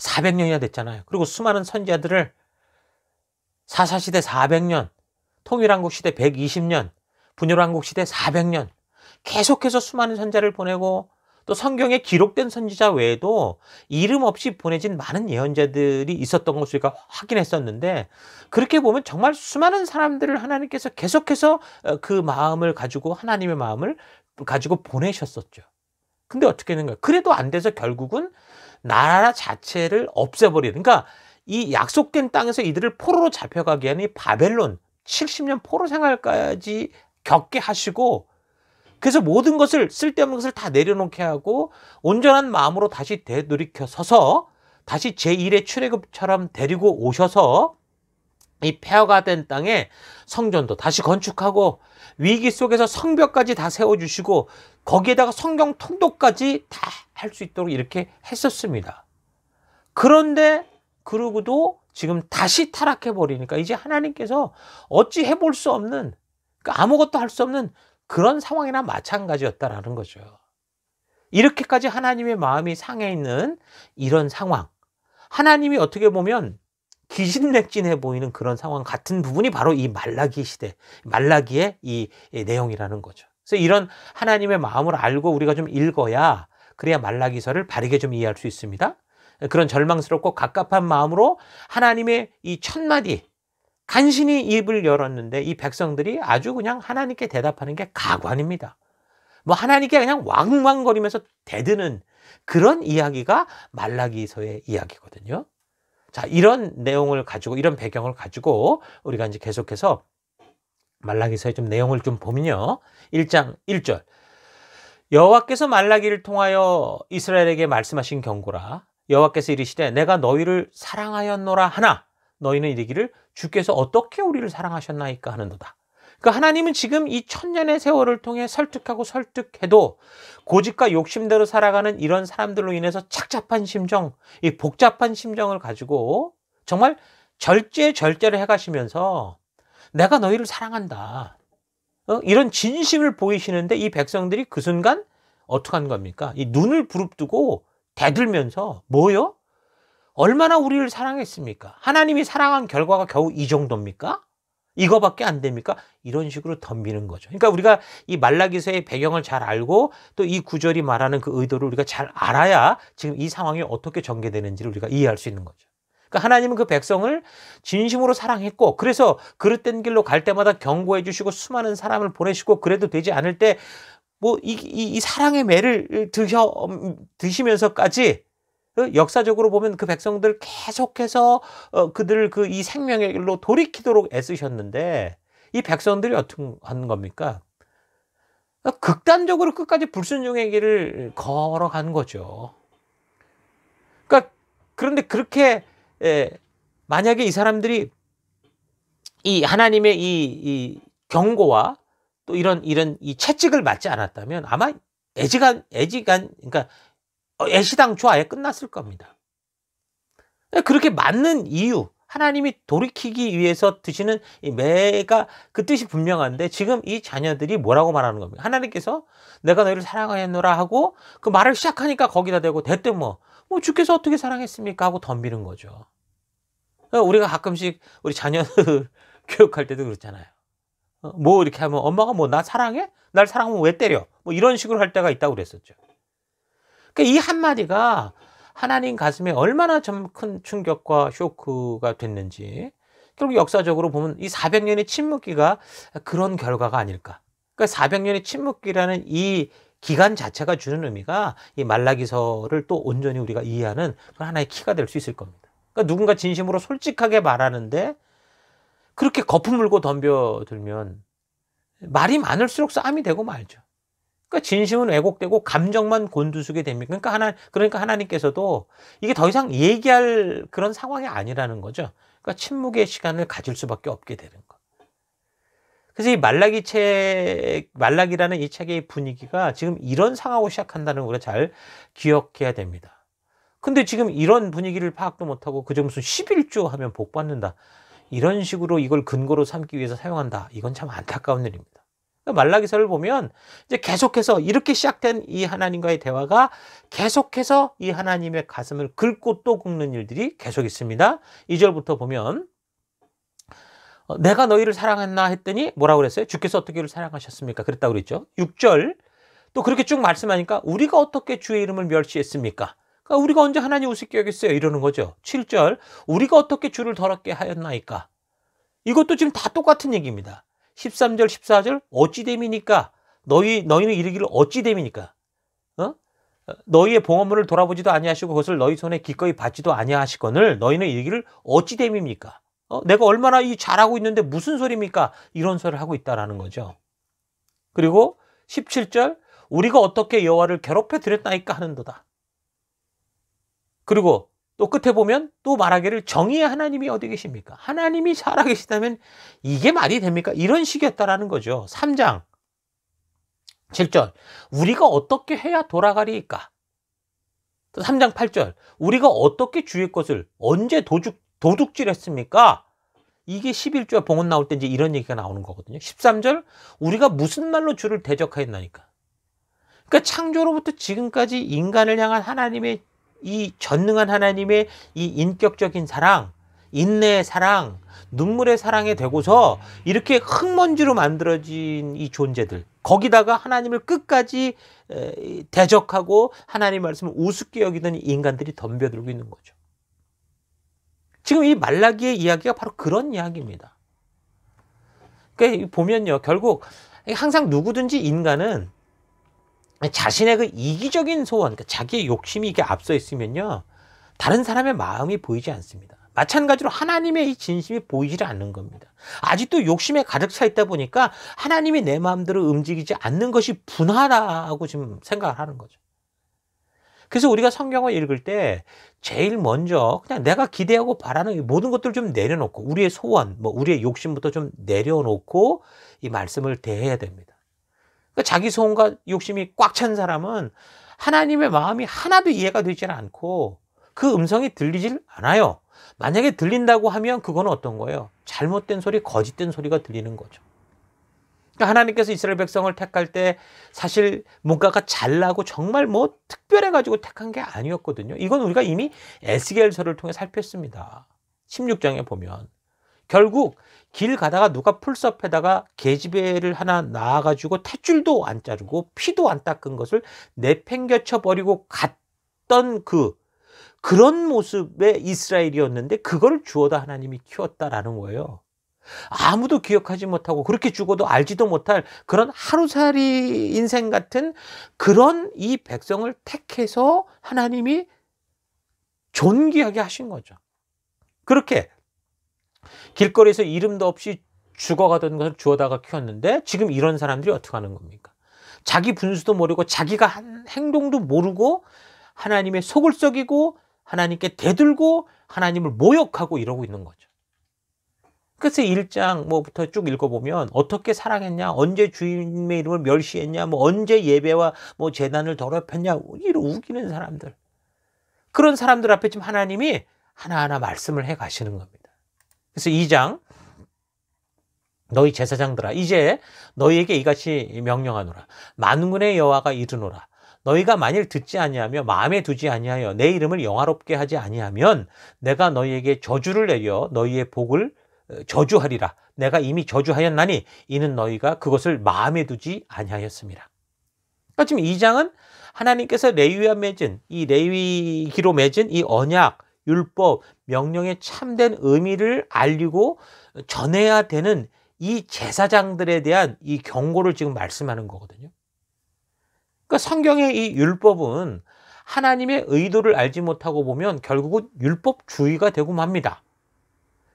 400년이나 됐잖아요. 그리고 수많은 선지자들을 사사시대 400년, 통일한국 시대 120년, 분열한국 시대 400년, 계속해서 수많은 선자를 보내고 또 성경에 기록된 선지자 외에도 이름 없이 보내진 많은 예언자들이 있었던 것을 우리가 확인했었는데 그렇게 보면 정말 수많은 사람들을 하나님께서 계속해서 어, 그 마음을 가지고 하나님의 마음을 가지고 보내셨었죠. 근데 어떻게 되는가? 그래도 안 돼서 결국은 나라 자체를 없애버리는. 그러니까 이 약속된 땅에서 이들을 포로로 잡혀가게 하니 바벨론 70년 포로 생활까지 겪게 하시고 그래서 모든 것을 쓸데없는 것을 다 내려놓게 하고 온전한 마음으로 다시 되돌이켜 서서 다시 제1의 출애굽처럼 데리고 오셔서 이 폐허가 된 땅에 성전도 다시 건축하고 위기 속에서 성벽까지 다 세워주시고 거기에다가 성경 통독까지 다 할 수 있도록 이렇게 했었습니다. 그런데 그러고도 지금 다시 타락해 버리니까 이제 하나님께서 어찌 해볼 수 없는 그러니까 아무것도 할 수 없는 그런 상황이나 마찬가지였다라는 거죠. 이렇게까지 하나님의 마음이 상해 있는 이런 상황. 하나님이 어떻게 보면 기신맥진해 보이는 그런 상황 같은 부분이 바로 이 말라기 시대, 말라기의 이 내용이라는 거죠. 그래서 이런 하나님의 마음을 알고 우리가 좀 읽어야 그래야 말라기서를 바르게 좀 이해할 수 있습니다. 그런 절망스럽고 갑갑한 마음으로 하나님의 이 첫 마디, 간신히 입을 열었는데 이 백성들이 아주 그냥 하나님께 대답하는 게 가관입니다. 뭐 하나님께 그냥 왕왕거리면서 대드는 그런 이야기가 말라기서의 이야기거든요. 자, 이런 내용을 가지고 이런 배경을 가지고 우리가 이제 계속해서 말라기서의 좀 내용을 좀 보면요. 1장 1절. 여호와께서 말라기를 통하여 이스라엘에게 말씀하신 경고라. 여호와께서 이르시되 내가 너희를 사랑하였노라 하나 너희는 이르기를 주께서 어떻게 우리를 사랑하셨나이까 하는도다. 그 하나님은 지금 이 천년의 세월을 통해 설득하고 설득해도 고집과 욕심대로 살아가는 이런 사람들로 인해서 착잡한 심정, 이 복잡한 심정을 가지고 정말 절제 절제를 해가시면서 내가 너희를 사랑한다. 어? 이런 진심을 보이시는데 이 백성들이 그 순간 어떡한 겁니까? 이 눈을 부릅뜨고 대들면서 뭐요? 얼마나 우리를 사랑했습니까? 하나님이 사랑한 결과가 겨우 이 정도입니까? 이거밖에 안 됩니까? 이런 식으로 덤비는 거죠. 그러니까 우리가 이 말라기서의 배경을 잘 알고 또 이 구절이 말하는 그 의도를 우리가 잘 알아야 지금 이 상황이 어떻게 전개되는지를 우리가 이해할 수 있는 거죠. 그러니까 하나님은 그 백성을 진심으로 사랑했고 그래서 그릇된 길로 갈 때마다 경고해 주시고 수많은 사람을 보내시고 그래도 되지 않을 때 뭐이 이, 이 사랑의 매를 드셔 음, 드시면서까지 어, 역사적으로 보면 그 백성들 계속해서 어, 그들 그 이 생명의 길로 돌이키도록 애쓰셨는데 이 백성들이 어떻게 한 겁니까? 어, 극단적으로 끝까지 불순종의 길을 걸어간 거죠. 그러니까 그런데 그렇게 예, 만약에 이 사람들이 이 하나님의 이, 이 경고와 또 이런 이런 이 채찍을 맞지 않았다면 아마 애지간 애지간 그러니까 어, 애시당초 아예 끝났을 겁니다. 예, 그렇게 맞는 이유, 하나님이 돌이키기 위해서 드시는 이 매가 그 뜻이 분명한데 지금 이 자녀들이 뭐라고 말하는 겁니까? 하나님께서 내가 너희를 사랑하였노라 하고 그 말을 시작하니까 거기다 대고 대뜸 뭐, 뭐 주께서 어떻게 사랑했습니까? 하고 덤비는 거죠. 어, 우리가 가끔씩 우리 자녀들 (laughs) 교육할 때도 그렇잖아요. 어, 뭐 이렇게 하면 엄마가 뭐 나 사랑해? 날 사랑하면 왜 때려? 뭐 이런 식으로 할 때가 있다고 그랬었죠. 그러니까 이 한마디가 하나님 가슴에 얼마나 좀큰 충격과 쇼크가 됐는지 결국 역사적으로 보면 이 400년의 침묵기가 그런 결과가 아닐까. 그러니까 400년의 침묵기라는 이 기간 자체가 주는 의미가 이 말라기서를 또 온전히 우리가 이해하는 하나의 키가 될 수 있을 겁니다. 그러니까 누군가 진심으로 솔직하게 말하는데 그렇게 거품 물고 덤벼들면 말이 많을수록 싸움이 되고 말죠. 그러니까 진심은 왜곡되고 감정만 곤두서게 됩니다. 그러니까 하나 그러니까 하나님께서도 이게 더 이상 얘기할 그런 상황이 아니라는 거죠. 그러니까 침묵의 시간을 가질 수밖에 없게 되는 거. 그래서 이 말라기 책 말라기라는 이 책의 분위기가 지금 이런 상황으로 시작한다는 걸 잘 기억해야 됩니다. 근데 지금 이런 분위기를 파악도 못하고 그저 무슨 11조 하면 복 받는다. 이런 식으로 이걸 근거로 삼기 위해서 사용한다. 이건 참 안타까운 일입니다. 그러니까 말라기서를 보면 이제 계속해서 이렇게 시작된 이 하나님과의 대화가 계속해서 이 하나님의 가슴을 긁고 또 긁는 일들이 계속 있습니다. 2절부터 보면 어, 내가 너희를 사랑했나 했더니 뭐라고 그랬어요? 주께서 어떻게 우리를 사랑하셨습니까? 그랬다고 그랬죠. 6절 또 그렇게 쭉 말씀하니까 우리가 어떻게 주의 이름을 멸시했습니까? 그러니까 우리가 언제 하나님 우습게 여겼어요? 이러는 거죠. 7절 우리가 어떻게 주를 더럽게 하였나이까? 이것도 지금 다 똑같은 얘기입니다. 13절 14절 어찌 됨이니까 너희 너희는 이르기를 어찌 됨이니까 어? 너희의 봉헌물을 돌아보지도 아니하시고 그것을 너희 손에 기꺼이 받지도 아니하시거늘 너희는 이르기를 어찌 됨입니까? 어? 내가 얼마나 이 잘하고 있는데 무슨 소리입니까? 이런 소리를 하고 있다라는 거죠. 그리고 17절 우리가 어떻게 여와를 괴롭혀 드렸나이까 하는도다. 그리고 또 끝에 보면 또 말하기를 정의의 하나님이 어디 계십니까? 하나님이 살아계시다면 이게 말이 됩니까? 이런 식이었다라는 거죠. 3장 7절 우리가 어떻게 해야 돌아가리까? 또 3장 8절 우리가 어떻게 주의 것을 언제 도둑, 도둑질했습니까? 이게 11조와 봉헌 나올 때 이제 이런 얘기가 나오는 거거든요. 13절 우리가 무슨 말로 주를 대적하였나니까. 그러니까 창조로부터 지금까지 인간을 향한 하나님의 이 전능한 하나님의 이 인격적인 사랑, 인내의 사랑, 눈물의 사랑에 되고서 이렇게 흙먼지로 만들어진 이 존재들 거기다가 하나님을 끝까지 대적하고 하나님 말씀을 우습게 여기던 인간들이 덤벼들고 있는 거죠. 지금 이 말라기의 이야기가 바로 그런 이야기입니다. 그러니까 보면요, 결국 항상 누구든지 인간은 자신의 그 이기적인 소원, 그러니까 자기의 욕심이 이게 앞서 있으면요. 다른 사람의 마음이 보이지 않습니다. 마찬가지로 하나님의 이 진심이 보이질 않는 겁니다. 아직도 욕심에 가득 차 있다 보니까 하나님이 내 마음대로 움직이지 않는 것이 분하다고 지금 생각을 하는 거죠. 그래서 우리가 성경을 읽을 때 제일 먼저 그냥 내가 기대하고 바라는 모든 것들 을좀 내려놓고 우리의 소원, 뭐 우리의 욕심부터 좀 내려놓고 이 말씀을 대해야 됩니다. 그러니까 자기 소원과 욕심이 꽉 찬 사람은 하나님의 마음이 하나도 이해가 되질 않고 그 음성이 들리질 않아요. 만약에 들린다고 하면 그건 어떤 거예요? 잘못된 소리, 거짓된 소리가 들리는 거죠. 그러니까 하나님께서 이스라엘 백성을 택할 때 사실 뭔가가 잘나고 정말 뭐 특별해가지고 택한 게 아니었거든요. 이건 우리가 이미 에스겔서를 통해 살폈습니다. 16장에 보면 결국 길 가다가 누가 풀숲에다가 계집애를 하나 낳아가지고 탯줄도 안 자르고 피도 안 닦은 것을 내팽겨쳐 버리고 갔던 그 그런 모습의 이스라엘이었는데 그걸 주어다 하나님이 키웠다라는 거예요. 아무도 기억하지 못하고 그렇게 죽어도 알지도 못할 그런 하루살이 인생 같은 그런 이 백성을 택해서 하나님이 존귀하게 하신 거죠. 그렇게 길거리에서 이름도 없이 죽어가던 것을 주워다가 키웠는데 지금 이런 사람들이 어떻게 하는 겁니까? 자기 분수도 모르고 자기가 한 행동도 모르고 하나님의 속을 썩이고 하나님께 대들고 하나님을 모욕하고 이러고 있는 거죠. 그래 1장 뭐부터 쭉 읽어보면 어떻게 사랑했냐, 언제 주님의 이름을 멸시했냐, 뭐 언제 예배와 뭐 재단을 더럽혔냐, 이런 우기는 사람들. 그런 사람들 앞에 지금 하나님이 하나하나 말씀을 해 가시는 겁니다. 그래서 2장 너희 제사장들아 이제 너희에게 이같이 명령하노라 만군의 여호와가 이르노라 너희가 만일 듣지 아니하며 마음에 두지 아니하여 내 이름을 영화롭게 하지 아니하면 내가 너희에게 저주를 내려 너희의 복을 어, 저주하리라 내가 이미 저주하였나니 이는 너희가 그것을 마음에 두지 아니하였습니다. 그러니까 지금 2장은 하나님께서 레위와 맺은 이 레위기로 맺은 이 언약 율법, 명령의 참된 의미를 알리고 전해야 되는 이 제사장들에 대한 이 경고를 지금 말씀하는 거거든요. 그러니까 성경의 이 율법은 하나님의 의도를 알지 못하고 보면 결국은 율법주의가 되고 맙니다.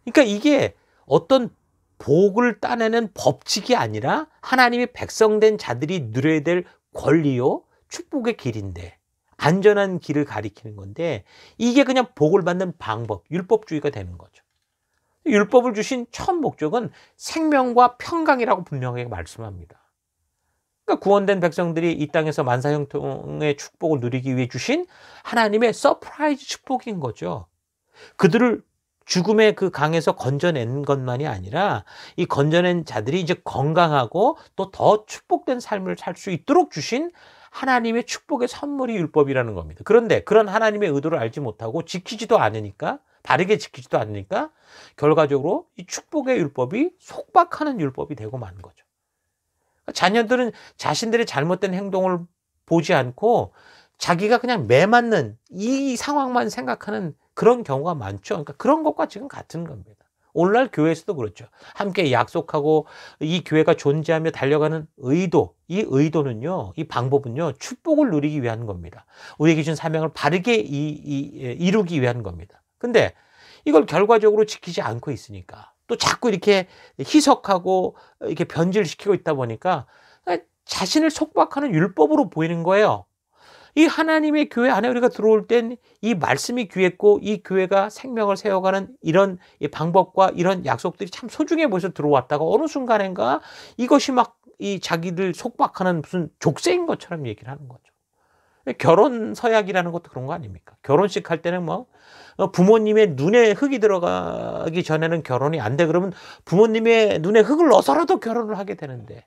그러니까 이게 어떤 복을 따내는 법칙이 아니라 하나님이 백성된 자들이 누려야 될 권리요, 축복의 길인데 안전한 길을 가리키는 건데 이게 그냥 복을 받는 방법, 율법주의가 되는 거죠. 율법을 주신 첫 목적은 생명과 평강이라고 분명하게 말씀합니다. 그러니까 구원된 백성들이 이 땅에서 만사 형통의 축복을 누리기 위해 주신 하나님의 서프라이즈 축복인 거죠. 그들을 죽음의 그 강에서 건져낸 것만이 아니라 이 건져낸 자들이 이제 건강하고 또 더 축복된 삶을 살 수 있도록 주신 하나님의 축복의 선물이 율법이라는 겁니다. 그런데 그런 하나님의 의도를 알지 못하고 지키지도 않으니까 바르게 지키지도 않으니까 결과적으로 이 축복의 율법이 속박하는 율법이 되고 마 거죠. 그러니까 자녀들은 자신들의 잘못된 행동을 보지 않고 자기가 그냥 매맞는 이 상황만 생각하는 그런 경우가 많죠. 그러니까 그런 것과 지금 같은 겁니다. 오늘날 교회에서도 그렇죠. 함께 약속하고 이 교회가 존재하며 달려가는 의도, 이 의도는요, 이 방법은요, 축복을 누리기 위한 겁니다. 우리에게 준 사명을 바르게 이, 이, 예, 이루기 위한 겁니다. 근데 이걸 결과적으로 지키지 않고 있으니까 또 자꾸 이렇게 희석하고 이렇게 변질시키고 있다 보니까 자신을 속박하는 율법으로 보이는 거예요. 이 하나님의 교회 안에 우리가 들어올 땐 이 말씀이 귀했고 이 교회가 생명을 세워가는 이런 방법과 이런 약속들이 참 소중해 보여서 들어왔다가 어느 순간인가 이것이 막 이 자기들 속박하는 무슨 족쇄인 것처럼 얘기를 하는 거죠. 결혼 서약이라는 것도 그런 거 아닙니까? 결혼식 할 때는 뭐 어, 부모님의 눈에 흙이 들어가기 전에는 결혼이 안 돼. 그러면 부모님의 눈에 흙을 넣어서라도 결혼을 하게 되는데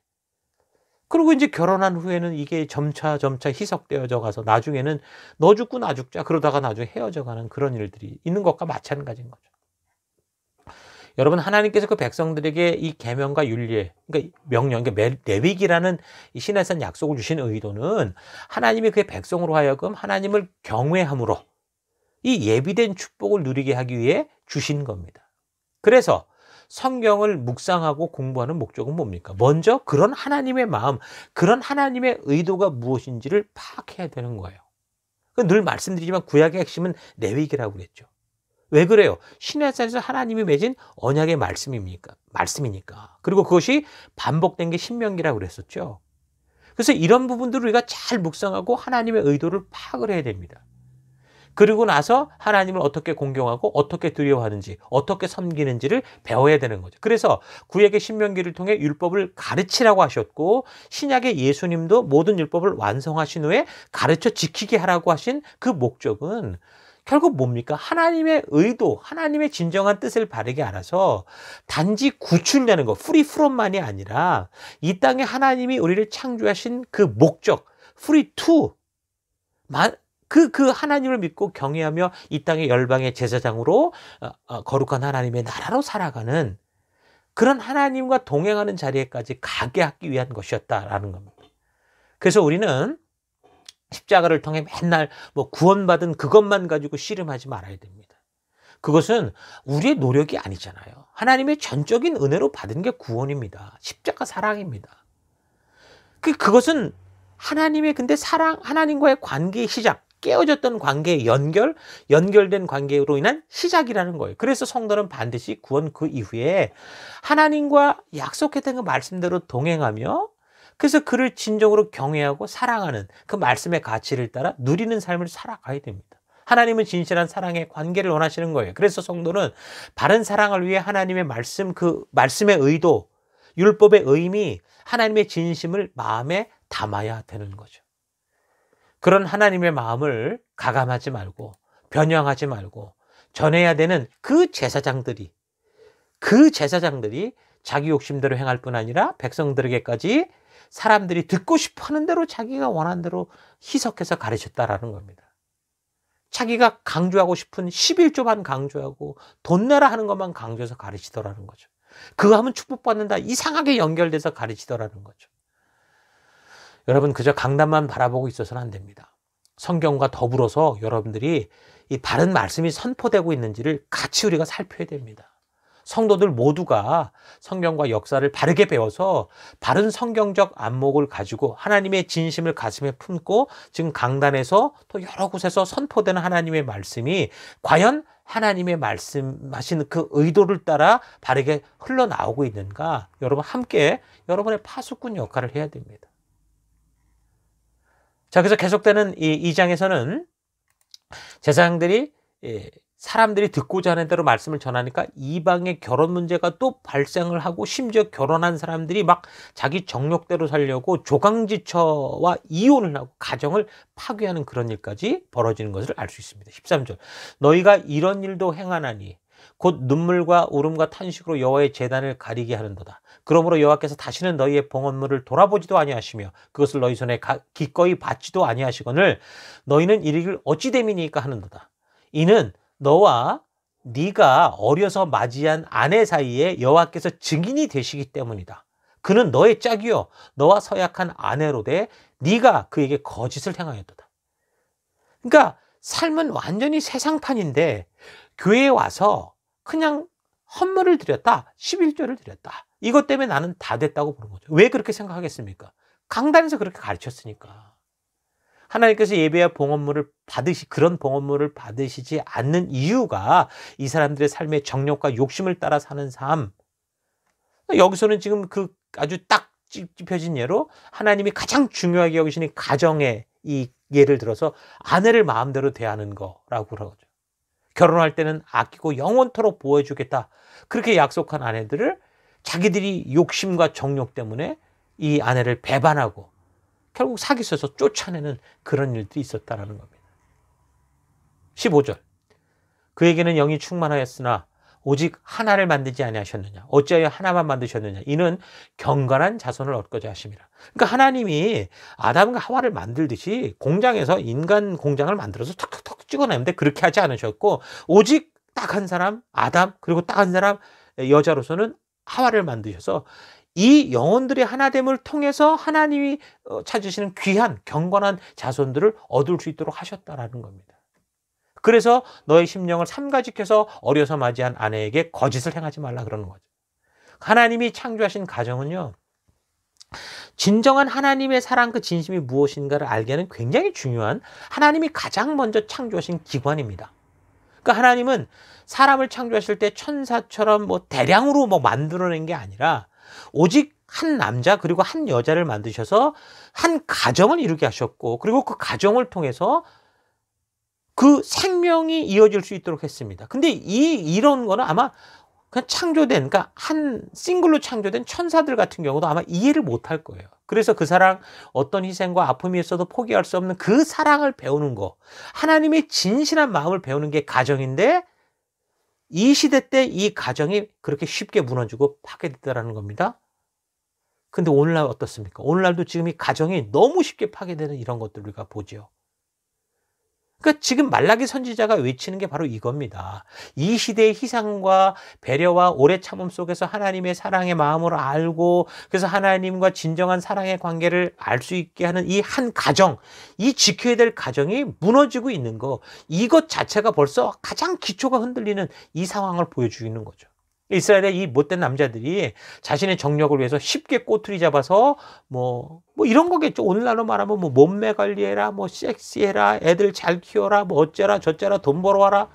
그리고 이제 결혼한 후에는 이게 점차 점차 희석되어져 가서 나중에는 너 죽고 나 죽자 그러다가 나중에 헤어져 가는 그런 일들이 있는 것과 마찬가지인 거죠. 여러분 하나님께서 그 백성들에게 이 계명과 윤례, 리 그러니까 명령, 그러니까 레위기라는 신에선 약속을 주신 의도는 하나님이 그의 백성으로 하여금 하나님을 경외함으로 이 예비된 축복을 누리게 하기 위해 주신 겁니다. 그래서 성경을 묵상하고 공부하는 목적은 뭡니까? 먼저 그런 하나님의 마음, 그런 하나님의 의도가 무엇인지를 파악해야 되는 거예요. 그 늘 말씀드리지만 구약의 핵심은 내위기라고 그랬죠. 왜 그래요? 신의 산에서 하나님이 맺은 언약의 말씀입니까? 말씀이니까. 그리고 그것이 반복된 게 신명기라고 그랬었죠. 그래서 이런 부분들을 우리가 잘 묵상하고 하나님의 의도를 파악을 해야 됩니다. 그리고 나서 하나님을 어떻게 공경하고 어떻게 두려워하는지 어떻게 섬기는지를 배워야 되는 거죠. 그래서 구약의 신명기를 통해 율법을 가르치라고 하셨고 신약의 예수님도 모든 율법을 완성하신 후에 가르쳐 지키게 하라고 하신 그 목적은 결국 뭡니까? 하나님의 의도, 하나님의 진정한 뜻을 바르게 알아서 단지 구출되는 것, 프리 프롬만이 아니라 이 땅에 하나님이 우리를 창조하신 그 목적, 프리 투 그, 그 하나님을 믿고 경외하며 이 땅의 열방의 제사장으로 어, 어, 거룩한 하나님의 나라로 살아가는 그런 하나님과 동행하는 자리에까지 가게 하기 위한 것이었다라는 겁니다. 그래서 우리는 십자가를 통해 맨날 뭐 구원받은 그것만 가지고 씨름하지 말아야 됩니다. 그것은 우리의 노력이 아니잖아요. 하나님의 전적인 은혜로 받은 게 구원입니다. 십자가 사랑입니다. 그, 그것은 하나님의 근데 사랑, 하나님과의 관계의 시작. 깨어졌던 관계의 연결, 연결된 관계로 인한 시작이라는 거예요. 그래서 성도는 반드시 구원 그 이후에 하나님과 약속했던 그 말씀대로 동행하며 그래서 그를 진정으로 경외하고 사랑하는 그 말씀의 가치를 따라 누리는 삶을 살아가야 됩니다. 하나님은 진실한 사랑의 관계를 원하시는 거예요. 그래서 성도는 바른 사랑을 위해 하나님의 말씀, 그 말씀의 의도, 율법의 의미, 하나님의 진심을 마음에 담아야 되는 거죠. 그런 하나님의 마음을 가감하지 말고 변형하지 말고 전해야 되는 그 제사장들이 그 제사장들이 자기 욕심대로 행할 뿐 아니라 백성들에게까지 사람들이 듣고 싶어 하는 대로 자기가 원하는 대로 희석해서 가르쳤다라는 겁니다. 자기가 강조하고 싶은 11조만 강조하고 돈 내라 하는 것만 강조해서 가르치더라는 거죠. 그거 하면 축복받는다 이상하게 연결돼서 가르치더라는 거죠. 여러분 그저 강단만 바라보고 있어서는 안 됩니다. 성경과 더불어서 여러분들이 이 바른 말씀이 선포되고 있는지를 같이 우리가 살펴야 됩니다. 성도들 모두가 성경과 역사를 바르게 배워서 바른 성경적 안목을 가지고 하나님의 진심을 가슴에 품고 지금 강단에서 또 여러 곳에서 선포되는 하나님의 말씀이 과연 하나님의 말씀하신 그 의도를 따라 바르게 흘러나오고 있는가 여러분 함께 여러분의 파수꾼 역할을 해야 됩니다. 자, 그래서 계속되는 이 2장에서는 제사장들이 예, 사람들이 듣고자 하는 대로 말씀을 전하니까 이방의 결혼 문제가 또 발생을 하고 심지어 결혼한 사람들이 막 자기 정욕대로 살려고 조강지처와 이혼을 하고 가정을 파괴하는 그런 일까지 벌어지는 것을 알 수 있습니다. 13절. 너희가 이런 일도 행하나니 곧 눈물과 울음과 탄식으로 여호와의 재단을 가리게 하는도다. 그러므로 여호와께서 다시는 너희의 봉헌물을 돌아보지도 아니하시며 그것을 너희 손에 가, 기꺼이 받지도 아니하시거늘 너희는 이르길 어찌 됨이니까 하는도다. 이는 너와 네가 어려서 맞이한 아내 사이에 여호와께서 증인이 되시기 때문이다. 그는 너의 짝이요 너와 서약한 아내로 되 네가 그에게 거짓을 행하였도다. 그러니까 삶은 완전히 세상판인데 교회에 와서 그냥 헌물을 드렸다. 11조를 드렸다. 이것 때문에 나는 다 됐다고 보는 거죠. 왜 그렇게 생각하겠습니까? 강단에서 그렇게 가르쳤으니까. 하나님께서 예배와 봉헌물을 받으시 그런 봉헌물을 받으시지 않는 이유가 이 사람들의 삶의 정욕과 욕심을 따라 사는 삶. 여기서는 지금 그 아주 딱찝혀진 예로 하나님이 가장 중요하게 여기시는 가정의 이 예를 들어서 아내를 마음대로 대하는 거라고 그러죠. 결혼할 때는 아끼고 영원토록 보호해주겠다. 그렇게 약속한 아내들을 자기들이 욕심과 정욕 때문에 이 아내를 배반하고 결국 사귀어서 쫓아내는 그런 일들이 있었다라는 겁니다. 15절. 그에게는 영이 충만하였으나 오직 하나를 만들지 아니하셨느냐 어찌하여 하나만 만드셨느냐 이는 경건한 자손을 얻고자 하심이라 그러니까 하나님이 아담과 하와를 만들듯이 공장에서 인간 공장을 만들어서 탁탁탁 찍어내는데 그렇게 하지 않으셨고 오직 딱 한 사람 아담 그리고 딱 한 사람 여자로서는 하와를 만드셔서 이 영혼들의 하나됨을 통해서 하나님이 어, 찾으시는 귀한 경건한 자손들을 얻을 수 있도록 하셨다라는 겁니다. 그래서 너의 심령을 삼가 지켜서 어려서 맞이한 아내에게 거짓을 행하지 말라 그러는 거죠. 하나님이 창조하신 가정은요. 진정한 하나님의 사랑 그 진심이 무엇인가를 알게 하는 굉장히 중요한 하나님이 가장 먼저 창조하신 기관입니다. 그러니까 하나님은 사람을 창조하실 때 천사처럼 뭐 대량으로 뭐 만들어낸 게 아니라 오직 한 남자 그리고 한 여자를 만드셔서 한 가정을 이루게 하셨고 그리고 그 가정을 통해서 그 생명이 이어질 수 있도록 했습니다. 근데 이 이런 거는 아마 그냥 창조된 그러니까 한 싱글로 창조된 천사들 같은 경우도 아마 이해를 못할 거예요. 그래서 그 사랑 어떤 희생과 아픔이 있어도 포기할 수 없는 그 사랑을 배우는 거. 하나님의 진실한 마음을 배우는 게 가정인데 이 시대 때 이 가정이 그렇게 쉽게 무너지고 파괴됐다는 겁니다. 근데 오늘날 어떻습니까? 오늘날도 지금 이 가정이 너무 쉽게 파괴되는 이런 것들 을 우리가 보죠. 그러니까 지금 말라기 선지자가 외치는 게 바로 이겁니다. 이 시대의 희생과 배려와 오래 참음 속에서 하나님의 사랑의 마음을 알고 그래서 하나님과 진정한 사랑의 관계를 알 수 있게 하는 이 한 가정, 이 지켜야 될 가정이 무너지고 있는 거, 이것 자체가 벌써 가장 기초가 흔들리는 이 상황을 보여주는 거죠. 이스라엘의 이 못된 남자들이 자신의 정력을 위해서 쉽게 꼬투리 잡아서 뭐, 뭐 이런 거겠죠. 오늘날로 말하면 뭐 몸매 관리해라, 뭐 섹시해라, 애들 잘 키워라, 뭐 어째라 저째라 돈 벌어와라.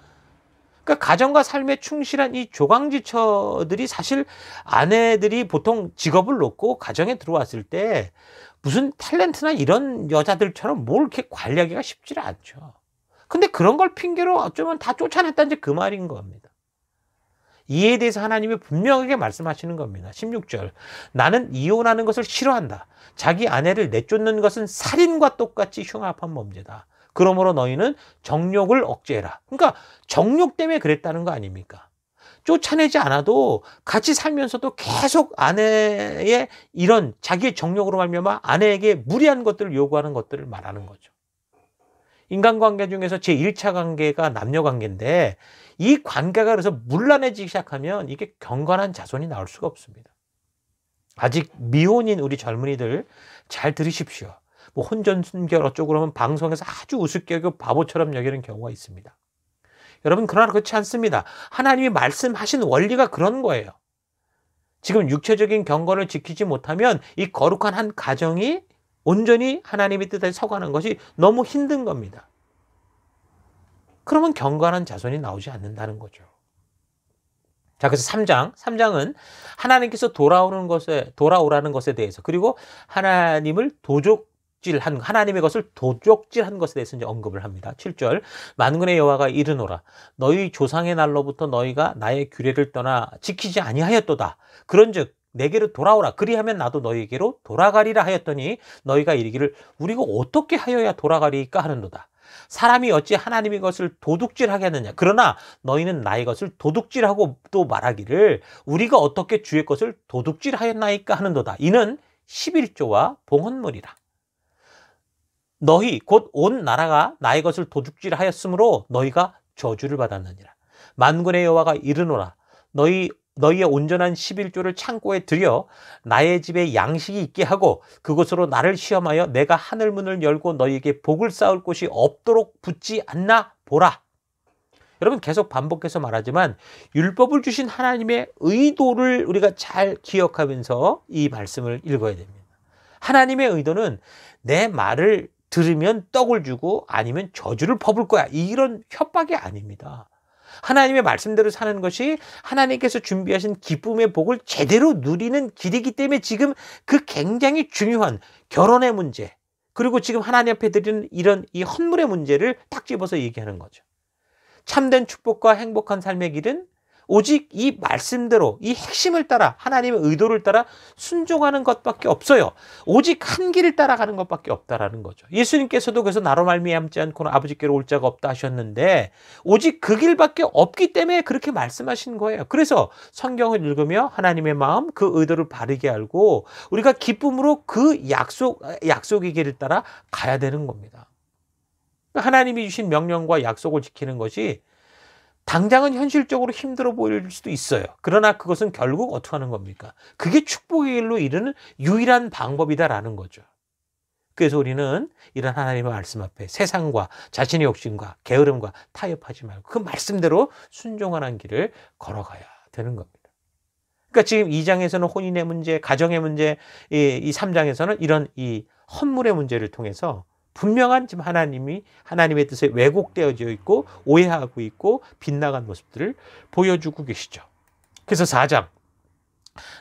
그러니까 가정과 삶에 충실한 이 조강지처들이 사실 아내들이 보통 직업을 놓고 가정에 들어왔을 때 무슨 탤런트나 이런 여자들처럼 뭘 이렇게 관리하기가 쉽지를 않죠. 근데 그런 걸 핑계로 어쩌면 다 쫓아냈다는 그 말인 겁니다. 이에 대해서 하나님이 분명하게 말씀하시는 겁니다. 16절. 나는 이혼하는 것을 싫어한다. 자기 아내를 내쫓는 것은 살인과 똑같이 흉악한 범죄다. 그러므로 너희는 정욕을 억제해라. 그러니까 정욕 때문에 그랬다는 거 아닙니까? 쫓아내지 않아도 같이 살면서도 계속 아내의 이런 자기의 정욕으로 말미암아 아내에게 무리한 것들을 요구하는 것들을 말하는 거죠. 인간관계 중에서 제1차 관계가 남녀관계인데 이 관계가 그래서 물란해지기 시작하면 이게 경건한 자손이 나올 수가 없습니다. 아직 미혼인 우리 젊은이들 잘 들으십시오. 뭐 혼전순결 어쩌고 그러면 방송에서 아주 우습게 바보처럼 여기는 경우가 있습니다. 여러분 그러나 그렇지 않습니다. 하나님이 말씀하신 원리가 그런 거예요. 지금 육체적인 경건을 지키지 못하면 이 거룩한 한 가정이 온전히 하나님의 뜻에 서가는 것이 너무 힘든 겁니다. 그러면 경건한 자손이 나오지 않는다는 거죠. 자, 그래서 3장, 3장은 하나님께서 돌아오는 것에, 돌아오라는 것에 대해서, 그리고 하나님을 도적질 한, 하나님의 것을 도적질 한 것에 대해서 이제 언급을 합니다. 7절, 만군의 여와가 이르노라. 너희 조상의 날로부터 너희가 나의 규례를 떠나 지키지 아니하였도다. 그런 즉, 내게로 돌아오라. 그리하면 나도 너희에게로 돌아가리라 하였더니 너희가 이르기를 우리가 어떻게 하여야 돌아가리까 하는도다. 사람이 어찌 하나님의 것을 도둑질하겠느냐 그러나 너희는 나의 것을 도둑질하고 또 말하기를 우리가 어떻게 주의 것을 도둑질하였나이까 하는도다. 이는 11조와 봉헌물이라. 너희 곧 온 나라가 나의 것을 도둑질하였으므로 너희가 저주를 받았느니라. 만군의 여호와가 이르노라 너희 너희의 온전한 11조를 창고에 들여 나의 집에 양식이 있게 하고 그곳으로 나를 시험하여 내가 하늘 문을 열고 너희에게 복을 쌓을 곳이 없도록 붙지 않나 보라. 여러분 계속 반복해서 말하지만 율법을 주신 하나님의 의도를 우리가 잘 기억하면서 이 말씀을 읽어야 됩니다. 하나님의 의도는 내 말을 들으면 떡을 주고 아니면 저주를 퍼붓 거야. 이런 협박이 아닙니다. 하나님의 말씀대로 사는 것이 하나님께서 준비하신 기쁨의 복을 제대로 누리는 길이기 때문에 지금 그 굉장히 중요한 결혼의 문제, 그리고 지금 하나님 앞에 드리는 이런 이 헌물의 문제를 딱 집어서 얘기하는 거죠. 참된 축복과 행복한 삶의 길은 오직 이 말씀대로 이 핵심을 따라 하나님의 의도를 따라 순종하는 것밖에 없어요. 오직 한 길을 따라가는 것밖에 없다라는 거죠. 예수님께서도 그래서 나로 말미암지 않고는 아버지께로 올 자가 없다 하셨는데 오직 그 길밖에 없기 때문에 그렇게 말씀하신 거예요. 그래서 성경을 읽으며 하나님의 마음 그 의도를 바르게 알고 우리가 기쁨으로 그 약속 약속의 길을 따라 가야 되는 겁니다. 그러니까 하나님이 주신 명령과 약속을 지키는 것이 당장은 현실적으로 힘들어 보일 수도 있어요. 그러나 그것은 결국 어떻게 하는 겁니까? 그게 축복의 일로 이르는 유일한 방법이다라는 거죠. 그래서 우리는 이런 하나님의 말씀 앞에 세상과 자신의 욕심과 게으름과 타협하지 말고 그 말씀대로 순종하는 길을 걸어가야 되는 겁니다. 그러니까 지금 2장에서는 혼인의 문제, 가정의 문제, 이 3장에서는 이런 이 헌물의 문제를 통해서 분명한 지금 하나님이 하나님의 뜻에 왜곡되어져 있고 오해하고 있고 빗나간 모습들을 보여주고 계시죠. 그래서 4장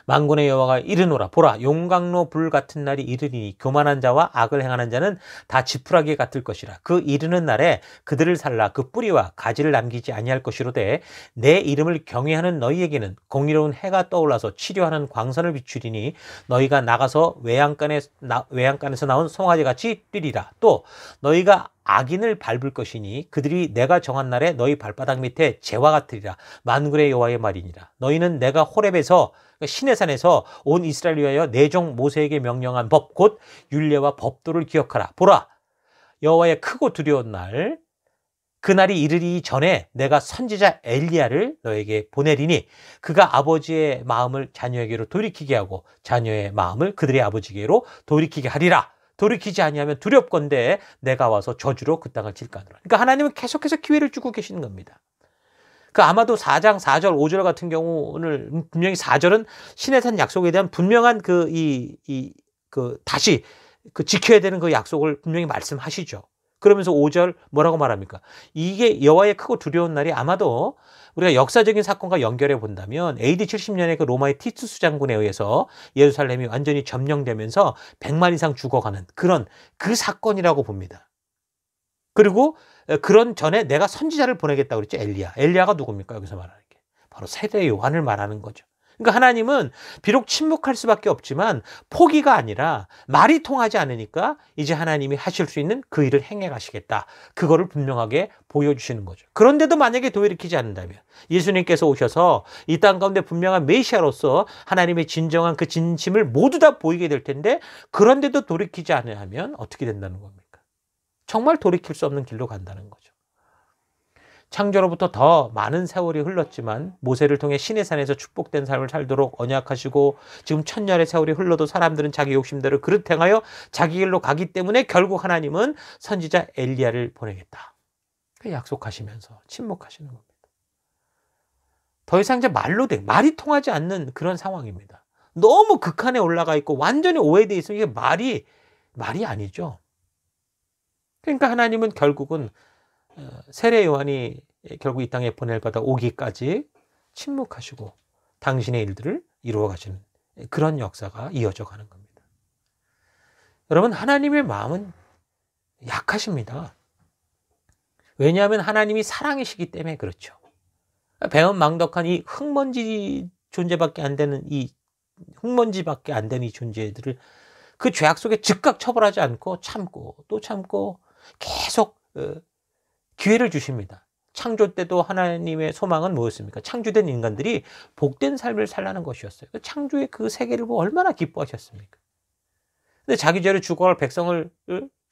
만군의 여호와가 이르노라 보라 용광로 불 같은 날이 이르리니 교만한 자와 악을 행하는 자는 다 지푸라기 에 같을 것이라 그 이르는 날에 그들을 살라 그 뿌리와 가지를 남기지 아니할 것이로되 내 이름을 경외하는 너희에게는 공의로운 해가 떠올라서 치료하는 광선을 비추리니 너희가 나가서 외양간에 외양간에서 나온 송아지 같이 뛰리라 또 너희가 악인을 밟을 것이니 그들이 내가 정한 날에 너희 발바닥 밑에 재와 같으리라 만군의 여호와의 말이니라 너희는 내가 호렙에서 신의 그러니까 산에서 온 이스라엘 위하여 내 종 모세에게 명령한 법곧 율례와 법도를 기억하라 보라 여호와의 크고 두려운 날 그날이 이르리 전에 내가 선지자 엘리야를 너에게 보내리니 그가 아버지의 마음을 자녀에게로 돌이키게 하고 자녀의 마음을 그들의 아버지에게로 돌이키게 하리라 돌이키지 아니하면 두렵건대 내가 와서 저주로 그 땅을 질까노라. 그러니까 하나님은 계속해서 기회를 주고 계시는 겁니다. 그 아마도 4장 4절 5절 같은 경우 오늘 분명히 4절은 신의 산 약속에 대한 분명한 그 이이그 그 다시 그 지켜야 되는 그 약속을 분명히 말씀하시죠. 그러면서 5절 뭐라고 말합니까? 이게 여호와의 크고 두려운 날이 아마도 우리가 역사적인 사건과 연결해 본다면 AD 70년에 그 로마의 티투스 장군에 의해서 예루살렘이 완전히 점령되면서 100만 이상 죽어가는 그런 그 사건이라고 봅니다. 그리고 그런 전에 내가 선지자를 보내겠다고 그랬죠. 엘리야. 엘리야가 누굽니까? 여기서 말하는 게 바로 세례 요한을 말하는 거죠. 그러니까 하나님은 비록 침묵할 수밖에 없지만 포기가 아니라 말이 통하지 않으니까 이제 하나님이 하실 수 있는 그 일을 행해 가시겠다. 그거를 분명하게 보여주시는 거죠. 그런데도 만약에 도일으키지 않는다면 예수님께서 오셔서 이 땅 가운데 분명한 메시아로서 하나님의 진정한 그 진심을 모두 다 보이게 될 텐데 그런데도 돌이키지 않으면 어떻게 된다는 겁니까? 정말 돌이킬 수 없는 길로 간다는 거죠. 창조로부터 더 많은 세월이 흘렀지만 모세를 통해 신의 산에서 축복된 삶을 살도록 언약하시고 지금 천년의 세월이 흘러도 사람들은 자기 욕심대로 그릇 행하여 자기 길로 가기 때문에 결국 하나님은 선지자 엘리야를 보내겠다. 그 약속하시면서 침묵하시는 겁니다. 더 이상 이제 말로 돼 말이 통하지 않는 그런 상황입니다. 너무 극한에 올라가 있고 완전히 오해돼 있으면 이게 말이 말이 아니죠. 그러니까 하나님은 결국은 세례 요한이 결국 이 땅에 보낼 받아 오기까지 침묵하시고 당신의 일들을 이루어 가시는 그런 역사가 이어져 가는 겁니다. 여러분 하나님의 마음은 약하십니다. 왜냐하면 하나님이 사랑이시기 때문에 그렇죠. 배은망덕한 이 흙먼지 존재밖에 안 되는 이 흙먼지밖에 안 되는 이 존재들을 그 죄악 속에 즉각 처벌하지 않고 참고 또 참고 계속 어, 기회를 주십니다. 창조 때도 하나님의 소망은 뭐였습니까? 창조된 인간들이 복된 삶을 살라는 것이었어요. 그 창조의 그 세계를 보고 얼마나 기뻐하셨습니까? 근데 자기 죄를 죽어갈 백성을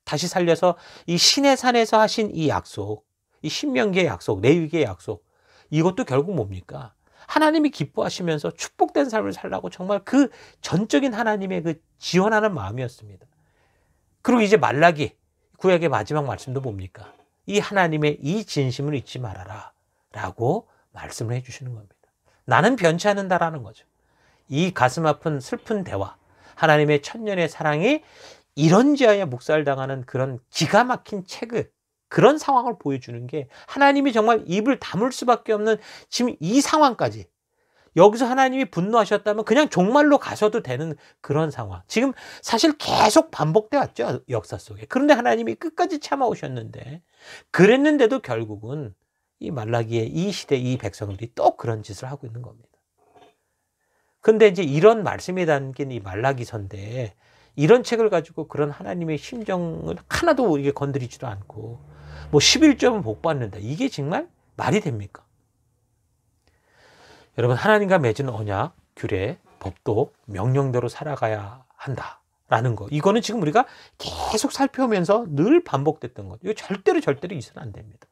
다시 살려서 이 신의 산에서 하신 이 약속, 이 신명기의 약속, 내위기의 약속, 이것도 결국 뭡니까? 하나님이 기뻐하시면서 축복된 삶을 살라고 정말 그 전적인 하나님의 그 지원하는 마음이었습니다. 그리고 이제 말라기 구약의 마지막 말씀도 뭡니까? 이 하나님의 이 진심을 잊지 말아라. 라고 말씀을 해주시는 겁니다. 나는 변치 않는다라는 거죠. 이 가슴 아픈 슬픈 대화, 하나님의 천년의 사랑이 이런 지하에 묵살당하는 그런 기가 막힌 책을, 그런 상황을 보여주는 게 하나님이 정말 입을 다물 수밖에 없는 지금 이 상황까지 여기서 하나님이 분노하셨다면 그냥 종말로 가셔도 되는 그런 상황. 지금 사실 계속 반복돼 왔죠. 역사 속에. 그런데 하나님이 끝까지 참아오셨는데 그랬는데도 결국은 이 말라기의 이 시대 이 백성들이 또 그런 짓을 하고 있는 겁니다. 그런데 이제 이런 말씀이 담긴 이 말라기 선대에 이런 책을 가지고 그런 하나님의 심정을 하나도 이게 건드리지도 않고 뭐 11점은 복 받는다. 이게 정말 말이 됩니까? 여러분 하나님과 맺은 언약, 규례, 법도 명령대로 살아가야 한다라는 거. 이거는 지금 우리가 계속 살펴보면서늘 반복됐던 것. 이거 절대로 절대로 있어는 안 됩니다.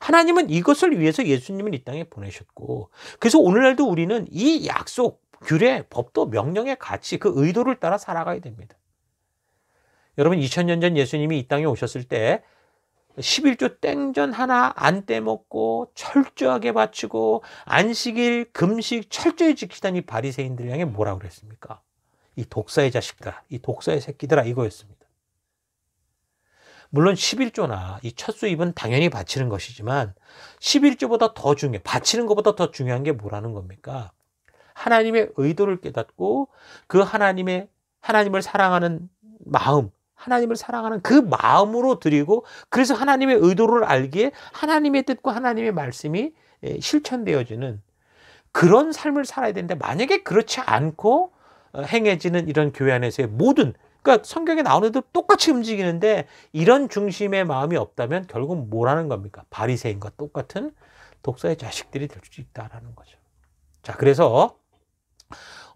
하나님은 이것을 위해서 예수님을 이 땅에 보내셨고 그래서 오늘날도 우리는 이 약속, 규례, 법도 명령의 가치 그 의도를 따라 살아가야 됩니다. 여러분 2000년 전 예수님이 이 땅에 오셨을 때 11조 땡전 하나 안 떼먹고 철저하게 바치고 안식일 금식 철저히 지키다니 바리새인들 향해 뭐라 그랬습니까? 이 독사의 자식들아, 이 독사의 새끼들아 이거였습니다. 물론 11조나 이 첫 수입은 당연히 바치는 것이지만 11조보다 더중요 바치는 것보다 더 중요한 게 뭐라는 겁니까? 하나님의 의도를 깨닫고 그 하나님의 하나님을 사랑하는 마음, 하나님을 사랑하는 그 마음으로 드리고 그래서 하나님의 의도를 알기에 하나님의 뜻과 하나님의 말씀이 예, 실천되어지는 그런 삶을 살아야 되는데 만약에 그렇지 않고 어, 행해지는 이런 교회 안에서의 모든 그러니까 성경에 나오는 데도 똑같이 움직이는데 이런 중심의 마음이 없다면 결국 뭐라는 겁니까? 바리새인과 똑같은 독사의 자식들이 될 수 있다라는 거죠. 자, 그래서